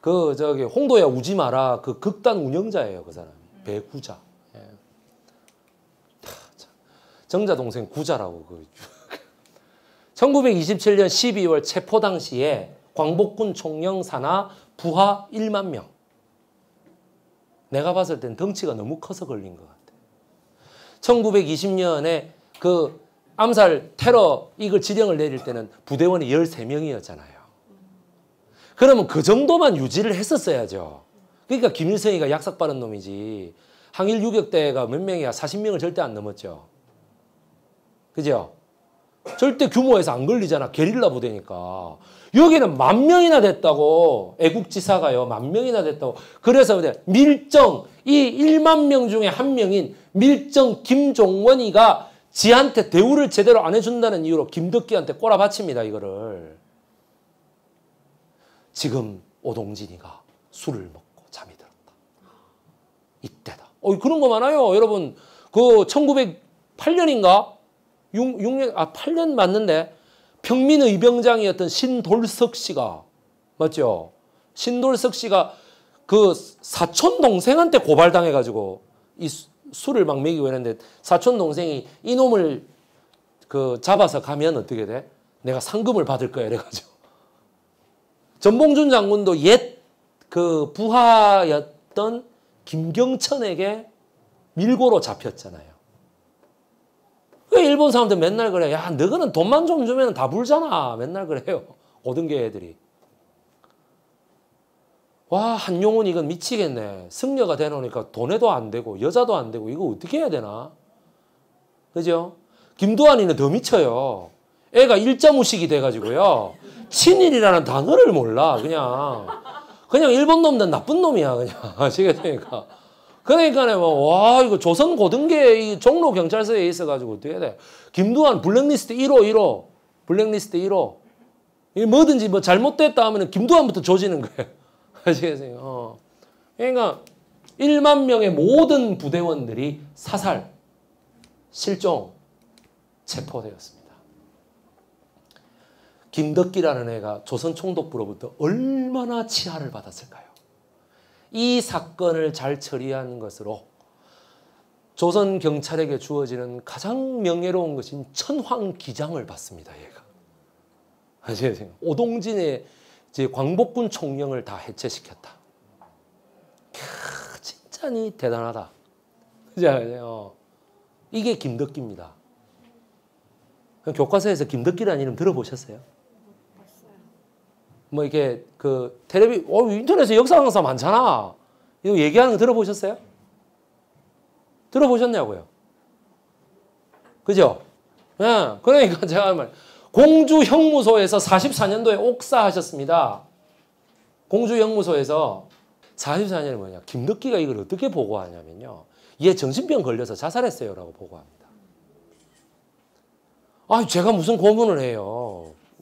그 저기 홍도야 우지 마라 그 극단 운영자예요. 그사람 배구자. 예. 정자 동생 구자라고 그 1927년 12월 체포 당시에 광복군 총영사나 부하 1만 명. 내가 봤을 땐 덩치가 너무 커서 걸린 것 같아. 1920년에 그 암살 테러 이걸 지령을 내릴 때는 부대원이 13명이었잖아요. 그러면 그 정도만 유지를 했었어야죠. 그러니까 김일성이가 약삭빠른 놈이지. 항일 유격대가 몇 명이야? 40명을 절대 안 넘었죠. 그죠? 절대 규모에서 안 걸리잖아. 게릴라 부대니까. 여기는 만 명이나 됐다고. 애국지사가요. 만 명이나 됐다고. 그래서 밀정, 이 1만 명 중에 한 명인 밀정 김종원이가 지한테 대우를 제대로 안 해준다는 이유로 김덕기한테 꼬라박칩니다. 이거를. 지금 오동진이가 술을 먹고 잠이 들었다. 이때다. 어, 그런 거 많아요. 여러분, 그 1908년인가? 6, 6년, 아, 8년 맞는데 평민의병장이었던 신돌석 씨가 맞죠? 신돌석 씨가 그 사촌 동생한테 고발당해가지고 이 술을 막 먹이고 이는데 사촌 동생이 이놈을 그 잡아서 가면 어떻게 돼? 내가 상금을 받을 거야 이래가지고 전봉준 장군도 옛 그 부하였던 김경천에게 밀고로 잡혔잖아요. 왜 일본 사람들 맨날 그래. 야, 너거는 돈만 좀 주면 다 불잖아. 맨날 그래요. 고등계 애들이. 와, 한용운 이건 미치겠네. 승려가 되놓으니까 돈에도 안 되고, 여자도 안 되고, 이거 어떻게 해야 되나? 그죠? 김도환이는 더 미쳐요. 애가 일자무식이 돼가지고요. 친일이라는 단어를 몰라, 그냥. 그냥 일본 놈들 나쁜 놈이야, 그냥. 아시겠습니까? 그러니까는 뭐, 와 이거 조선 고등계 종로 경찰서에 있어가지고 어떻게 돼? 김두한 블랙리스트 1호 1호 블랙리스트 1호 이 뭐든지 뭐 잘못됐다 하면은 김두한부터 조지는 거예요. 아시겠어요? 어. 그러니까 1만 명의 모든 부대원들이 사살, 실종, 체포되었습니다. 김덕기라는 애가 조선 총독부로부터 얼마나 치하를 받았을까요? 이 사건을 잘 처리한 것으로 조선 경찰에게 주어지는 가장 명예로운 것인 천황 기장을 받습니다. 얘가 아시겠어요? 오동진의 광복군 총령을 다 해체시켰다. 캬, 진짜니 대단하다. 그죠? 어. 이게 김덕기입니다. 교과서에서 김덕기라는 이름 들어보셨어요? 뭐 이렇게 그 텔레비 어 인터넷에 역사 강사 많잖아. 이거 얘기하는 거 들어보셨어요? 들어보셨냐고요. 그죠? 예. 그러니까 제가 말 공주 형무소에서 44년도에 옥사하셨습니다. 공주 형무소에서 44년이 뭐냐? 김덕기가 이걸 어떻게 보고하냐면요. 얘 정신병 걸려서 자살했어요라고 보고합니다. 아, 제가 무슨 고문을 해요.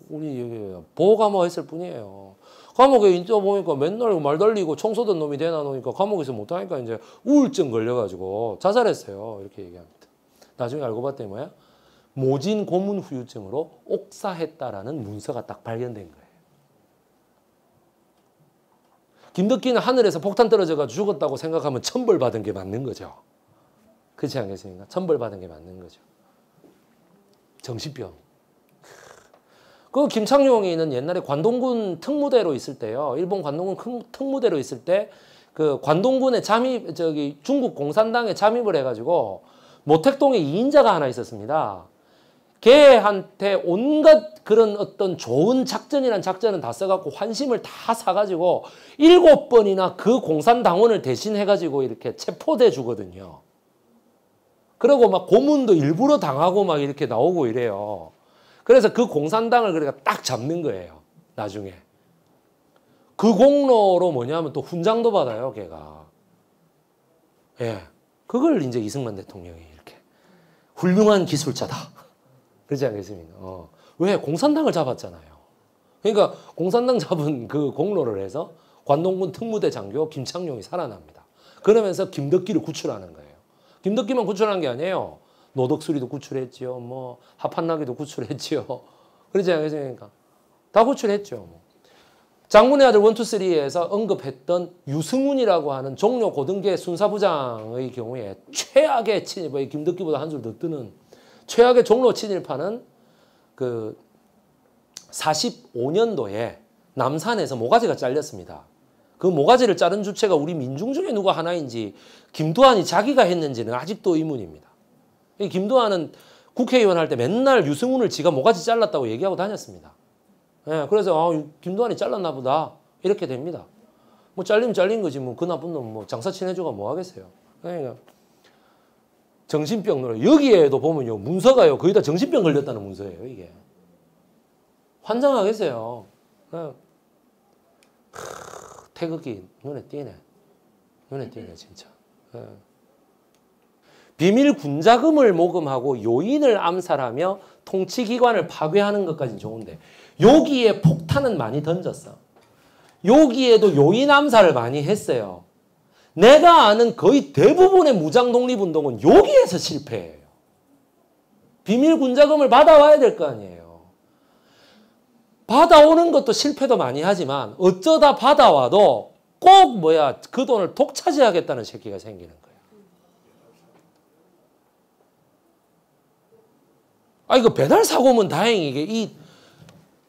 우리 보호감호했을 뿐이에요. 감옥에 있다 보니까 맨날 말 달리고 청소던 놈이 되나 놓으니까 감옥에서 못하니까 이제 우울증 걸려가지고 자살했어요. 이렇게 얘기합니다. 나중에 알고 봤더니 뭐야? 모진 고문 후유증으로 옥사했다라는 문서가 딱 발견된 거예요. 김덕기는 하늘에서 폭탄 떨어져가 죽었다고 생각하면 천벌받은 게 맞는 거죠. 그렇지 않겠습니까? 천벌받은 게 맞는 거죠. 정신병. 그 김창룡이는 옛날에 관동군 특무대로 있을 때요. 일본 관동군 특무대로 있을 때 그 관동군에 잠입 저기 중국 공산당에 잠입을 해가지고 모택동에 이인자가 하나 있었습니다. 걔한테 온갖 그런 어떤 좋은 작전이란 작전은 다 써갖고 환심을 다 사가지고 일곱 번이나 그 공산당원을 대신해가지고 이렇게 체포돼 주거든요. 그리고 막 고문도 일부러 당하고 막 이렇게 나오고 이래요. 그래서 그 공산당을 그러니까 딱 잡는 거예요. 나중에. 그 공로로 뭐냐면 또 훈장도 받아요, 걔가. 예. 그걸 이제 이승만 대통령이 이렇게 훌륭한 기술자다. 그렇지 않겠습니까? 어. 왜? 공산당을 잡았잖아요. 그러니까 공산당 잡은 그 공로를 해서 관동군 특무대 장교 김창룡이 살아납니다. 그러면서 김덕기를 구출하는 거예요. 김덕기만 구출한 게 아니에요. 노덕수리도 구출했지요. 뭐 하판나기도 구출했지요. 그러지 않겠습니까? 다 구출했죠. 뭐. 장군의 아들 원투쓰리에서 언급했던 유승훈이라고 하는 종료 고등계 순사부장의 경우에 최악의 친일파의 뭐 김덕기보다 한 줄 더 뜨는 최악의 종로 친일파는 그 45년도에 남산에서 모가지가 잘렸습니다. 그 모가지를 자른 주체가 우리 민중 중에 누가 하나인지 김두한이 자기가 했는지는 아직도 의문입니다. 김도환은 국회의원 할 때 맨날 유승훈을 지가 모가지 잘랐다고 얘기하고 다녔습니다. 예, 그래서 아, 김도환이 잘랐나 보다 이렇게 됩니다. 뭐 잘리면 잘린 거지 뭐그 나쁜 놈 뭐 장사 친해줘가 뭐 하겠어요. 그러니까 정신병 노래 여기에도 보면요 문서가요 거의 다 정신병 걸렸다는 문서예요 이게 환장하겠어요. 예. 태극기 눈에 띄네. 눈에 띄네 진짜. 예. 비밀 군자금을 모금하고 요인을 암살하며 통치기관을 파괴하는 것까지는 좋은데 여기에 폭탄은 많이 던졌어. 여기에도 요인 암살을 많이 했어요. 내가 아는 거의 대부분의 무장 독립운동은 여기에서 실패해요. 비밀 군자금을 받아와야 될 거 아니에요. 받아오는 것도 실패도 많이 하지만 어쩌다 받아와도 꼭 뭐야 그 돈을 독차지하겠다는 새끼가 생기는 거야. 아 이거 배달 사고 오면 다행이게 이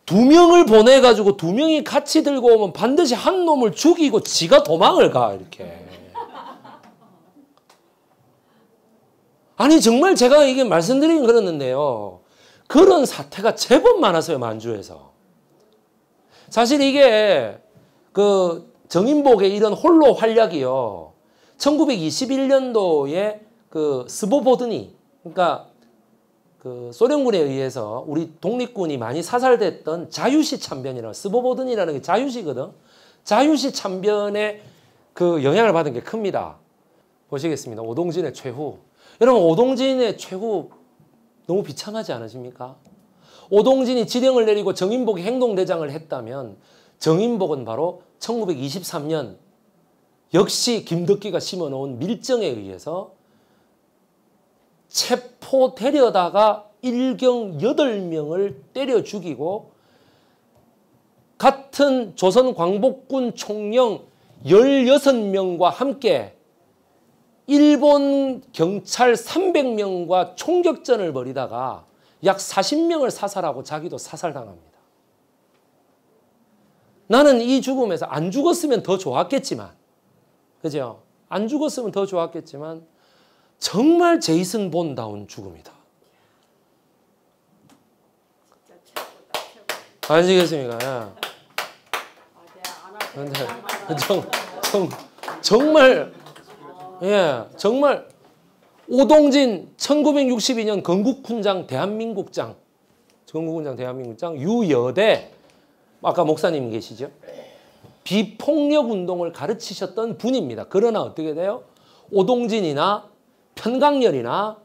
두 명을 보내가지고 두 명이 같이 들고 오면 반드시 한 놈을 죽이고 지가 도망을 가 이렇게 아니 정말 제가 이게 말씀드린 그러는데요 그런 사태가 제법 많았어요 만주에서 사실 이게 그 정인복의 이런 홀로 활약이요 1921년도에 그 스보보드니 그러니까 그 소련군에 의해서 우리 독립군이 많이 사살됐던 자유시 참변이라는 스보보든이라는 게 자유시거든. 자유시 참변에 그 영향을 받은 게 큽니다. 보시겠습니다. 오동진의 최후. 여러분 오동진의 최후 너무 비참하지 않으십니까? 오동진이 지령을 내리고 정인복이 행동대장을 했다면 정인복은 바로 1923년 역시 김덕기가 심어놓은 밀정에 의해서 체포 데려다가 일경 8명을 때려 죽이고 같은 조선 광복군 총령 16명과 함께 일본 경찰 300명과 총격전을 벌이다가 약 40명을 사살하고 자기도 사살당합니다. 나는 이 죽음에서 안 죽었으면 더 좋았겠지만 그죠? 안 죽었으면 더 좋았겠지만 정말 제이슨 본다운 죽음이다. 아시겠습니까? 예. 근데 정, 정, 정말 예 정말 오동진 1962년 건국훈장 대한민국장 건국훈장 대한민국장 유여대 아까 목사님 계시죠? 비폭력 운동을 가르치셨던 분입니다. 그러나 어떻게 돼요? 오동진이나 편강렬이나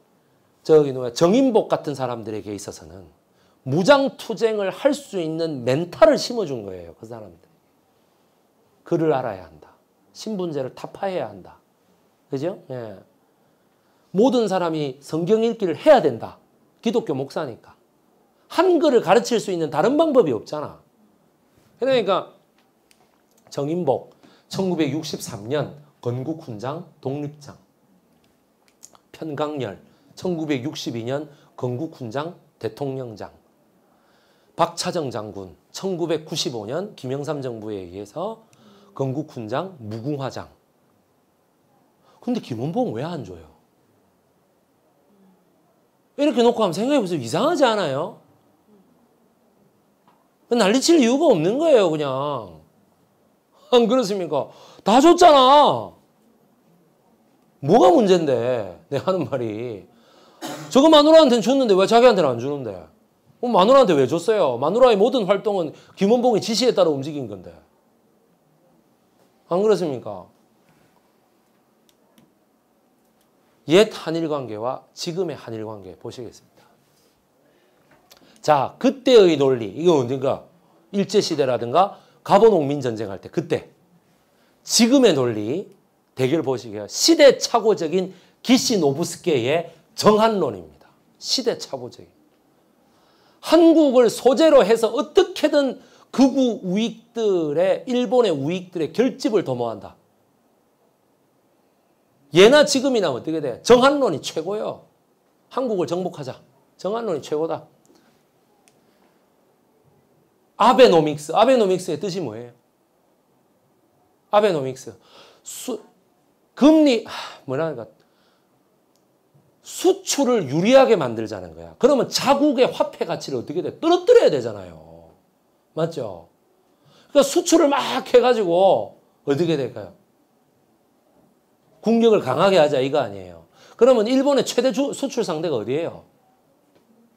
저기 뭐 정인복 같은 사람들에게 있어서는 무장투쟁을 할 수 있는 멘탈을 심어준 거예요. 그 사람들. 그를 알아야 한다. 신분제를 타파해야 한다. 그죠? 예. 모든 사람이 성경 읽기를 해야 된다. 기독교 목사니까. 한글을 가르칠 수 있는 다른 방법이 없잖아. 그러니까 정인복 1963년 건국훈장 독립장 편강열 1962년 건국훈장 대통령장 박차정 장군 1995년 김영삼 정부에 의해서 건국훈장 무궁화장 근데 김원봉왜 안 줘요? 이렇게 놓고 하면 생각해보세요. 이상하지 않아요? 난리칠 이유가 없는 거예요 그냥. 안 그렇습니까? 다 줬잖아. 뭐가 문제인데 내 하는 말이 저거 마누라한테 줬는데 왜 자기한테는 안 주는데 그럼 뭐 마누라한테 왜 줬어요? 마누라의 모든 활동은 김원봉의 지시에 따라 움직인 건데 안 그렇습니까? 옛 한일관계와 지금의 한일관계 보시겠습니다. 자, 그때의 논리. 이거 언젠가 일제시대라든가 가보농민 전쟁할 때 그때. 지금의 논리. 대결 보시게요. 시대착오적인 기시노부스케의 정한론입니다. 시대착오적인. 한국을 소재로 해서 어떻게든 극우 우익들의 일본의 우익들의 결집을 도모한다. 예나 지금이나 어떻게 돼? 정한론이 최고요. 한국을 정복하자. 정한론이 최고다. 아베노믹스. 아베노믹스의 뜻이 뭐예요? 아베노믹스. 수, 금리, 뭐랄까, 수출을 유리하게 만들자는 거야. 그러면 자국의 화폐 가치를 어떻게 돼? 떨어뜨려야 되잖아요. 맞죠? 그러니까 수출을 막 해가지고 어떻게 될까요? 국력을 강하게 하자 이거 아니에요. 그러면 일본의 최대 주, 수출 상대가 어디예요?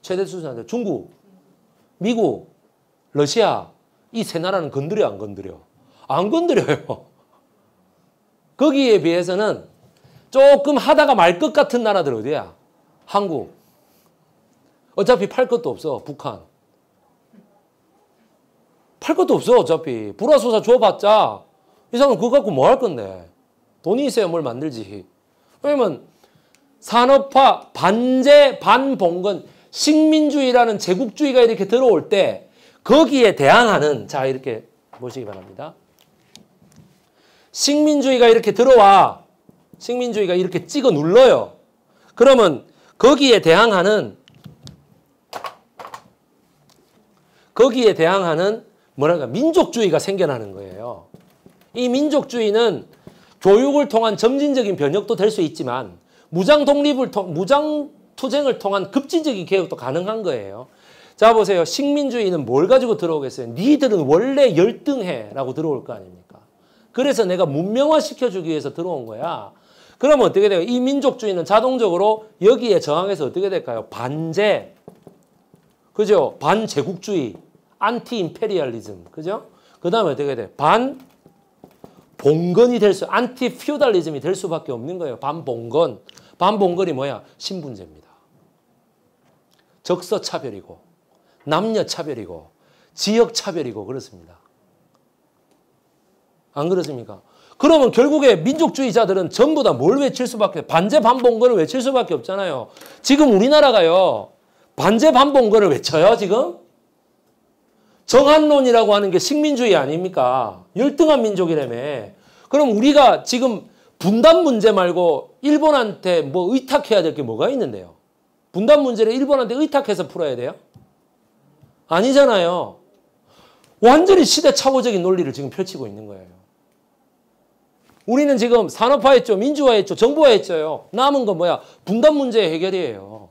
최대 수출 상대 중국, 미국, 러시아 이 세 나라는 건드려 안 건드려? 안 건드려요. 거기에 비해서는 조금 하다가 말 것 같은 나라들 어디야? 한국. 어차피 팔 것도 없어. 북한. 팔 것도 없어. 어차피. 불화소사 줘봤자 이 사람 그거 갖고 뭐 할 건데. 돈이 있어야 뭘 만들지. 왜냐면 산업화, 반제, 반봉건, 식민주의라는 제국주의가 이렇게 들어올 때 거기에 대항하는 자 이렇게 보시기 바랍니다. 식민주의가 이렇게 들어와 식민주의가 이렇게 찍어 눌러요. 그러면 거기에 대항하는 거기에 대항하는 뭐랄까 민족주의가 생겨나는 거예요. 이 민족주의는 교육을 통한 점진적인 변혁도 될 수 있지만 무장 독립을 통 무장 투쟁을 통한 급진적인 개혁도 가능한 거예요. 자 보세요. 식민주의는 뭘 가지고 들어오겠어요? 니들은 원래 열등해라고 들어올 거 아닙니까? 그래서 내가 문명화시켜주기 위해서 들어온 거야. 그러 어떻게 돼요? 이 민족주의는 자동적으로 여기에 저항해서 어떻게 될까요? 반제, 그죠? 반제국주의, 안티 임페리얼리즘, 그죠? 그 다음에 어떻게 돼? 반 봉건이 될 수, 안티 퓨달리즘이 될 수밖에 없는 거예요. 반봉건. 반봉건이 뭐야? 신분제입니다. 적서 차별이고, 남녀 차별이고, 지역 차별이고, 그렇습니다. 안 그렇습니까? 그러면 결국에 민족주의자들은 전부 다 뭘 외칠 수밖에 반제 반봉건을 외칠 수밖에 없잖아요. 지금 우리나라가요. 반제 반봉건을 외쳐요 지금? 정한론이라고 하는 게 식민주의 아닙니까? 열등한 민족이라며. 그럼 우리가 지금 분단 문제 말고 일본한테 뭐 의탁해야 될 게 뭐가 있는데요? 분단 문제를 일본한테 의탁해서 풀어야 돼요? 아니잖아요. 완전히 시대착오적인 논리를 지금 펼치고 있는 거예요. 우리는 지금 산업화했죠. 민주화했죠. 정부화했죠 남은 건 뭐야? 분단 문제 해결이에요.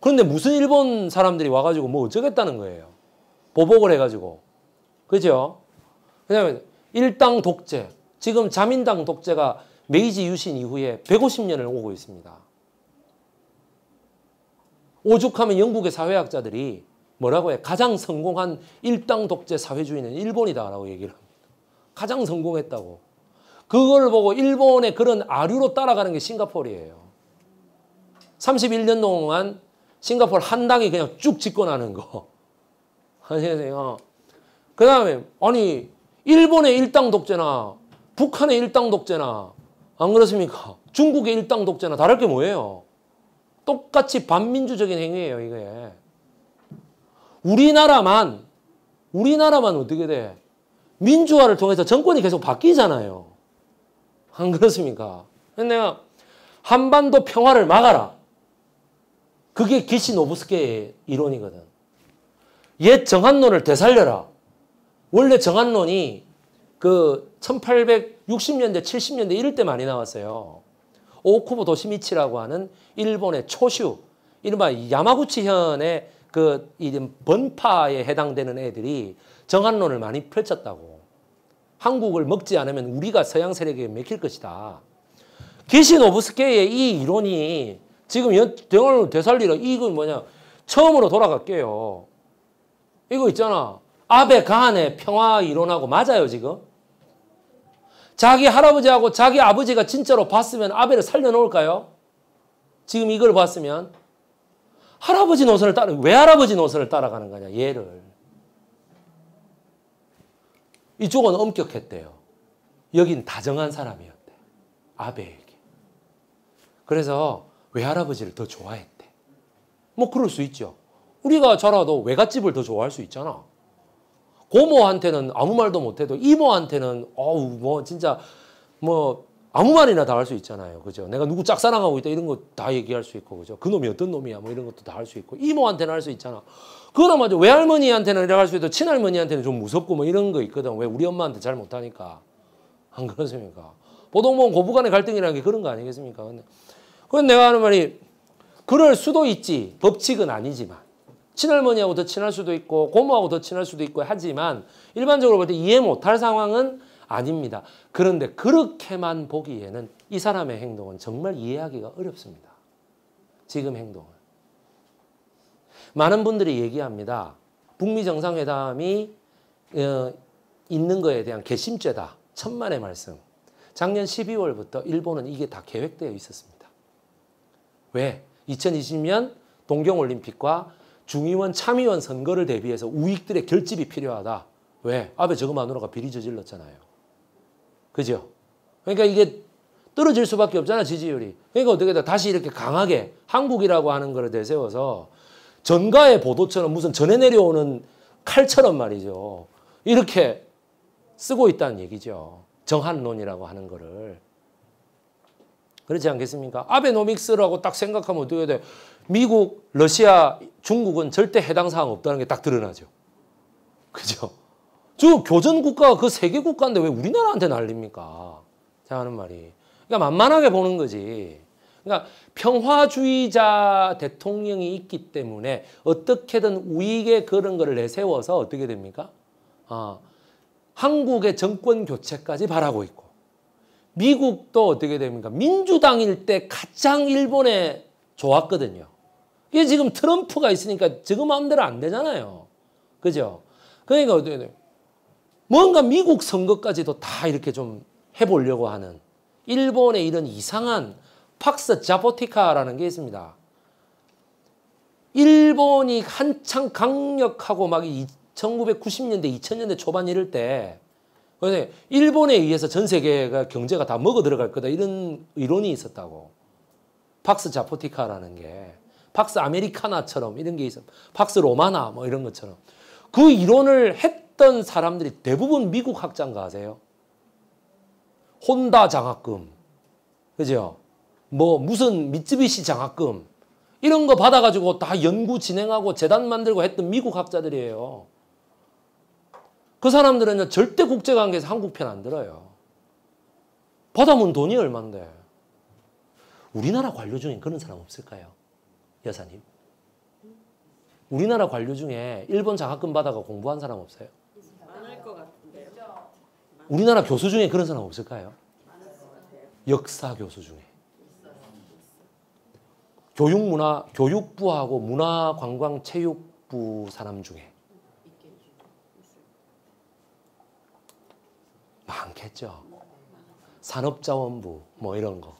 그런데 무슨 일본 사람들이 와가지고 뭐 어쩌겠다는 거예요. 보복을 해가지고. 그죠? 그다음에 일당 독재, 지금 자민당 독재가 메이지 유신 이후에 150년을 오고 있습니다. 오죽하면 영국의 사회학자들이 뭐라고 해? 가장 성공한 일당 독재 사회주의는 일본이다라고 얘기를 합니다. 가장 성공했다고. 그걸 보고 일본의 그런 아류로 따라가는 게 싱가포르예요. 31년 동안 싱가포르 한 당이 그냥 쭉 집권하는 거. 아시겠어요? 그 다음에 아니 일본의 일당 독재나 북한의 일당 독재나 안 그렇습니까? 중국의 일당 독재나 다를 게 뭐예요? 똑같이 반민주적인 행위예요 이게. 우리나라만 우리나라만 어떻게 돼? 민주화를 통해서 정권이 계속 바뀌잖아요. 안 그렇습니까? 내가 한반도 평화를 막아라. 그게 기시노부스케의 이론이거든. 옛 정한론을 되살려라. 원래 정한론이 그 1860년대, 70년대 이럴 때 많이 나왔어요. 오쿠보 도시미치라고 하는 일본의 초슈, 이른바 야마구치현의 그 이름 번파에 해당되는 애들이 정한론을 많이 펼쳤다고. 한국을 먹지 않으면 우리가 서양 세력에 맥힐 것이다. 게시노브스케의 이 이론이 지금 연, 원을 되살리러 이건 뭐냐 처음으로 돌아갈게요. 이거 있잖아. 아베 간의 평화 이론하고 맞아요 지금? 자기 할아버지하고 자기 아버지가 진짜로 봤으면 아베를 살려놓을까요? 지금 이걸 봤으면 할아버지 노선을 따라 왜 할아버지 노선을 따라가는 거냐 얘를 이쪽은 엄격했대요. 여긴 다정한 사람이었대. 아베에게. 그래서 외할아버지를 더 좋아했대. 뭐 그럴 수 있죠. 우리가 자라도 외갓집을 더 좋아할 수 있잖아. 고모한테는 아무 말도 못해도 이모한테는 어우 뭐 진짜 뭐 아무 말이나 다 할 수 있잖아요. 그죠? 내가 누구 짝사랑하고 있다 이런 거 다 얘기할 수 있고, 그죠? 그 놈이 어떤 놈이야 뭐 이런 것도 다 할 수 있고, 이모한테는 할 수 있잖아. 그나마저 외할머니한테는 이래 할수 있다. 친할머니한테는 좀 무섭고 뭐 이런 거 있거든. 왜 우리 엄마한테 잘 못하니까. 안 그렇습니까? 보통 보면 고부 간의 갈등이라는 게 그런 거 아니겠습니까? 근데, 그건 내가 하는 말이 그럴 수도 있지. 법칙은 아니지만. 친할머니하고 더 친할 수도 있고 고모하고 더 친할 수도 있고 하지만 일반적으로 볼 때 이해 못할 상황은 아닙니다. 그런데 그렇게만 보기에는 이 사람의 행동은 정말 이해하기가 어렵습니다. 지금 행동은. 많은 분들이 얘기합니다. 북미 정상회담이 어, 있는 거에 대한 개심죄다. 천만의 말씀. 작년 12월부터 일본은 이게 다 계획되어 있었습니다. 왜? 2020년 동경올림픽과 중의원 참의원 선거를 대비해서 우익들의 결집이 필요하다. 왜? 아베 저그마누라가 비리 저질렀잖아요. 그죠? 그러니까 이게 떨어질 수밖에 없잖아 지지율이. 그러니까 어떻게든 다시 이렇게 강하게 한국이라고 하는 거를 되세워서 전가의 보도처럼 무슨 전해 내려오는 칼처럼 말이죠. 이렇게 쓰고 있다는 얘기죠. 정한론이라고 하는 거를. 그렇지 않겠습니까? 아베노믹스라고 딱 생각하면 어떻게 돼? 미국, 러시아, 중국은 절대 해당 사항 없다는 게 딱 드러나죠. 그죠? 저 교전 국가가 그 세계 국가인데 왜 우리나라한테 날립니까? 제가 하는 말이. 그러니까 만만하게 보는 거지. 그러니까 평화주의자 대통령이 있기 때문에 어떻게든 우익의 그런 거를 내세워서 어떻게 됩니까? 아, 한국의 정권 교체까지 바라고 있고 미국도 어떻게 됩니까? 민주당일 때 가장 일본에 좋았거든요. 이게 지금 트럼프가 있으니까 지금 마음대로 안 되잖아요. 그죠? 그러니까 어떻게 돼요? 뭔가 미국 선거까지도 다 이렇게 좀 해보려고 하는 일본의 이런 이상한 팍스 자포티카라는 게 있습니다. 일본이 한창 강력하고 막 1990년대, 2000년대 초반 이럴 때 일본에 의해서 전 세계가 경제가 다 먹어 들어갈 거다 이런 이론이 있었다고. 팍스 자포티카라는 게 팍스 아메리카나처럼 이런 게 있어. 팍스 로마나 뭐 이런 것처럼 그 이론을 했 했던 사람들이 대부분 미국 학장가세요 혼다 장학금, 그죠? 뭐 무슨 미쯔비시 장학금 이런 거 받아가지고 다 연구 진행하고 재단 만들고 했던 미국 학자들이에요. 그 사람들은 절대 국제관계에서 한국 편 안 들어요. 받아면 돈이 얼만데. 우리나라 관료 중에 그런 사람 없을까요? 여사님. 우리나라 관료 중에 일본 장학금 받아가 공부한 사람 없어요? 우리나라 교수 중에 그런 사람 없을까요? 역사 교수 중에. 교육문화, 교육부하고 문화관광체육부 사람 중에. 많겠죠. 산업자원부, 뭐 이런 거.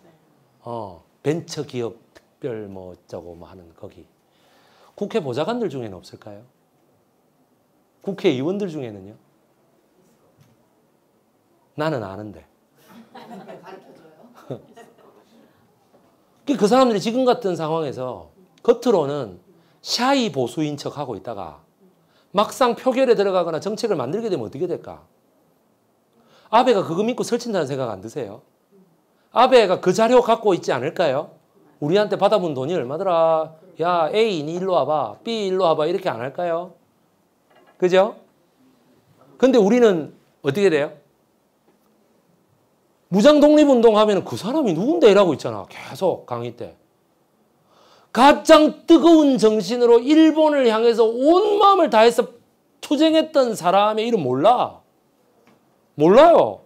어, 벤처기업 특별 뭐 어쩌고 뭐 하는 거기. 국회 보좌관들 중에는 없을까요? 국회의원들 중에는요? 나는 아는데. 그 사람들이 지금 같은 상황에서 겉으로는 샤이 보수인 척 하고 있다가 막상 표결에 들어가거나 정책을 만들게 되면 어떻게 될까? 아베가 그거 믿고 설친다는 생각 안 드세요? 아베가 그 자료 갖고 있지 않을까요? 우리한테 받아본 돈이 얼마더라? 야, a 인 일로 와봐. B 일로 와봐. 이렇게 안 할까요? 그죠? 근데 우리는 어떻게 돼요? 무장 독립운동 하면 그 사람이 누군데 이라고 있잖아. 계속 강의 때. 가장 뜨거운 정신으로 일본을 향해서 온 마음을 다해서 투쟁했던 사람의 이름 몰라. 몰라요.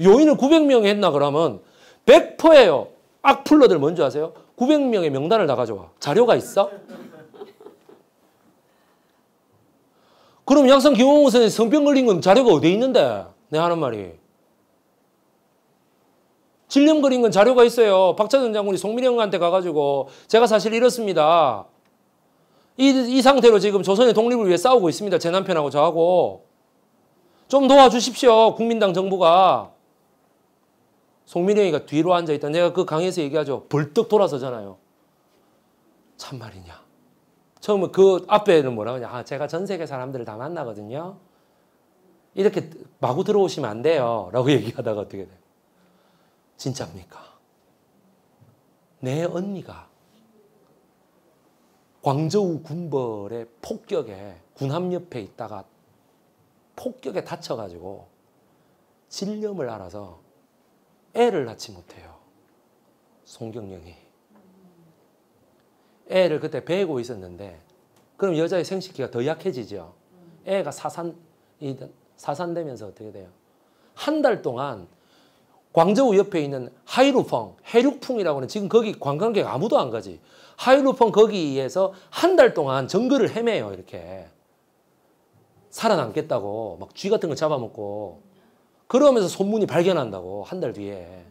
요인을 900명 했나 그러면 100%예요. 악플러들 뭔지 아세요? 900명의 명단을 다 가져와. 자료가 있어? 그럼 양산 김홍우 선생 성병 걸린 건 자료가 어디 있는데? 내 하는 말이. 질념거린 건 자료가 있어요. 박찬전 장군이 송민영한테 가가지고 제가 사실 이렇습니다. 이, 이 상태로 지금 조선의 독립을 위해 싸우고 있습니다. 제 남편하고 저하고. 좀 도와주십시오. 국민당 정부가. 송민영이가 뒤로 앉아있다. 내가 그 강의에서 얘기하죠. 벌떡 돌아서잖아요. 참말이냐. 처음에 그 앞에는 뭐라 그러냐. 아, 제가 전 세계 사람들을 다 만나거든요. 이렇게 마구 들어오시면 안 돼요. 라고 얘기하다가 어떻게 돼요? 진짜입니까? 내 언니가 광저우 군벌의 폭격에 군함협에 있다가 폭격에 다쳐가지고 질염을 알아서 애를 낳지 못해요. 송경령이. 애를 그때 베고 있었는데 그럼 여자의 생식기가 더 약해지죠. 애가 사산, 사산되면서 어떻게 돼요? 한 달 동안 광저우 옆에 있는 하이루펑, 해륙풍이라고 하는 지금 거기 관광객 아무도 안 가지. 하이루펑 거기에서 한 달 동안 정글을 헤매요, 이렇게. 살아남겠다고 막 쥐 같은 걸 잡아먹고 그러면서 손문이 발견한다고 한 달 뒤에.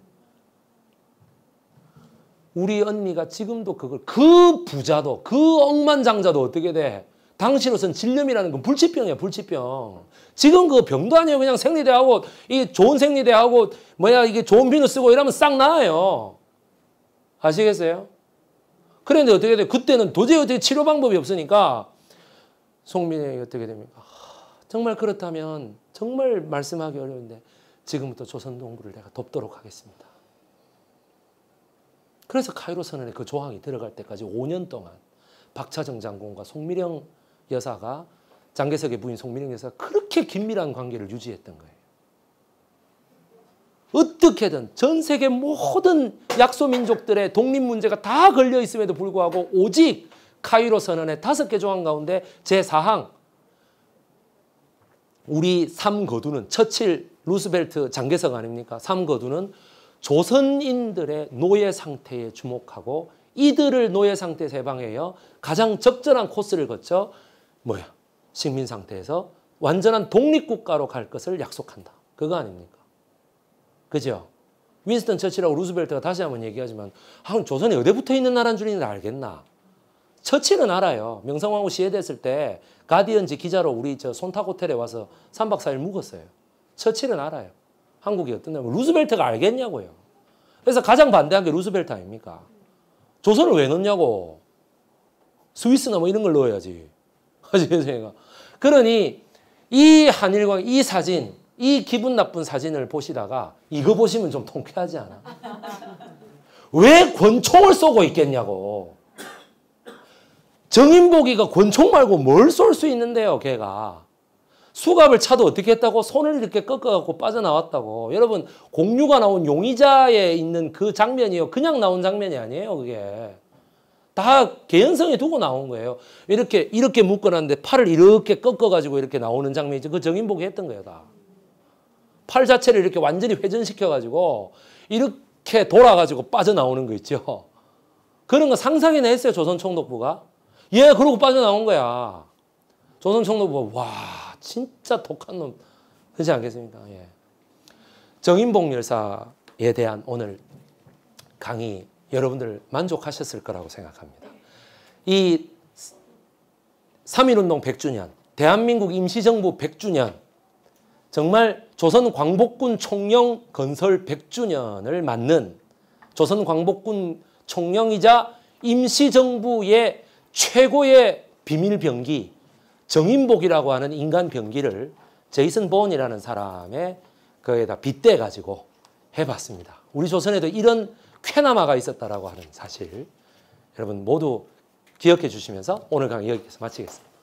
우리 언니가 지금도 그걸 그 부자도 그 억만장자도 어떻게 돼? 당신으로선 질염이라는 건 불치병이야, 불치병. 지금 그 병도 아니에요. 그냥 생리대하고, 이 좋은 생리대하고, 뭐야, 이게 좋은 비누 쓰고 이러면 싹 나아요. 아시겠어요? 그런데 어떻게 돼요? 그때는 도저히 어떻게 치료 방법이 없으니까, 송민이 어떻게 됩니까? 정말 그렇다면, 정말 말씀하기 어려운데, 지금부터 조선동굴을 내가 돕도록 하겠습니다. 그래서 카이로 선언에 그 조항이 들어갈 때까지 5년 동안 박차정 장군과 송미령 여사가 장계석의 부인 송민영 여사가 그렇게 긴밀한 관계를 유지했던 거예요. 어떻게든 전 세계 모든 약소민족들의 독립 문제가 다 걸려 있음에도 불구하고 오직 카이로 선언의 다섯 개 조항 가운데 제4항 우리 삼거두는 처칠 루스벨트 장계석 아닙니까? 삼거두는 조선인들의 노예 상태에 주목하고 이들을 노예 상태에서 해방하 가장 적절한 코스를 거쳐 뭐야? 식민 상태에서 완전한 독립국가로 갈 것을 약속한다. 그거 아닙니까? 그죠? 윈스턴 처칠하고 루스벨트가 다시 한번 얘기하지만 아, 조선이 어디 부터 있는 나라인 줄이는 알겠나? 처칠은 알아요. 명성황후 시해됐을 때 가디언지 기자로 우리 저 손탁 호텔에 와서 3박 4일 묵었어요. 처칠은 알아요. 한국이 어떤 나라 루스벨트가 알겠냐고요. 그래서 가장 반대한 게루스벨트 아닙니까? 조선을 왜 넣냐고. 스위스나 뭐 이런 걸 넣어야지. 제가. 그러니 이 한일광 이 사진 이 기분 나쁜 사진을 보시다가 이거 보시면 좀 통쾌하지 않아? 왜 권총을 쏘고 있겠냐고. 정인복이가 권총 말고 뭘 쏠 수 있는데요, 걔가. 수갑을 차도 어떻게 했다고? 손을 이렇게 꺾어갖고 빠져나왔다고. 여러분, 공유가 나온 용의자에 있는 그 장면이요. 그냥 나온 장면이 아니에요, 그게. 다 개연성에 두고 나온 거예요. 이렇게 이렇게 묶어놨는데 팔을 이렇게 꺾어가지고 이렇게 나오는 장면이죠. 그 정인복이 했던 거예요. 다. 팔 자체를 이렇게 완전히 회전시켜가지고 이렇게 돌아가지고 빠져나오는 거 있죠. 그런 거 상상이나 했어요. 조선총독부가. 예, 그러고 빠져나온 거야. 조선총독부가 와 진짜 독한 놈. 그렇지 않겠습니까? 예. 정인봉 열사에 대한 오늘 강의 여러분들 만족하셨을 거라고 생각합니다. 이 3.1운동 100주년, 대한민국 임시정부 100주년, 정말 조선 광복군 총령 건설 100주년을 맞는 조선 광복군 총령이자 임시정부의 최고의 비밀병기, 정인복이라고 하는 인간 병기를 제이슨 본이라는 사람의 거에다 빗대 가지고 해봤습니다. 우리 조선에도 이런 쾌나마가 있었다라고 하는 사실 여러분 모두 기억해 주시면서 오늘 강의 여기서 마치겠습니다.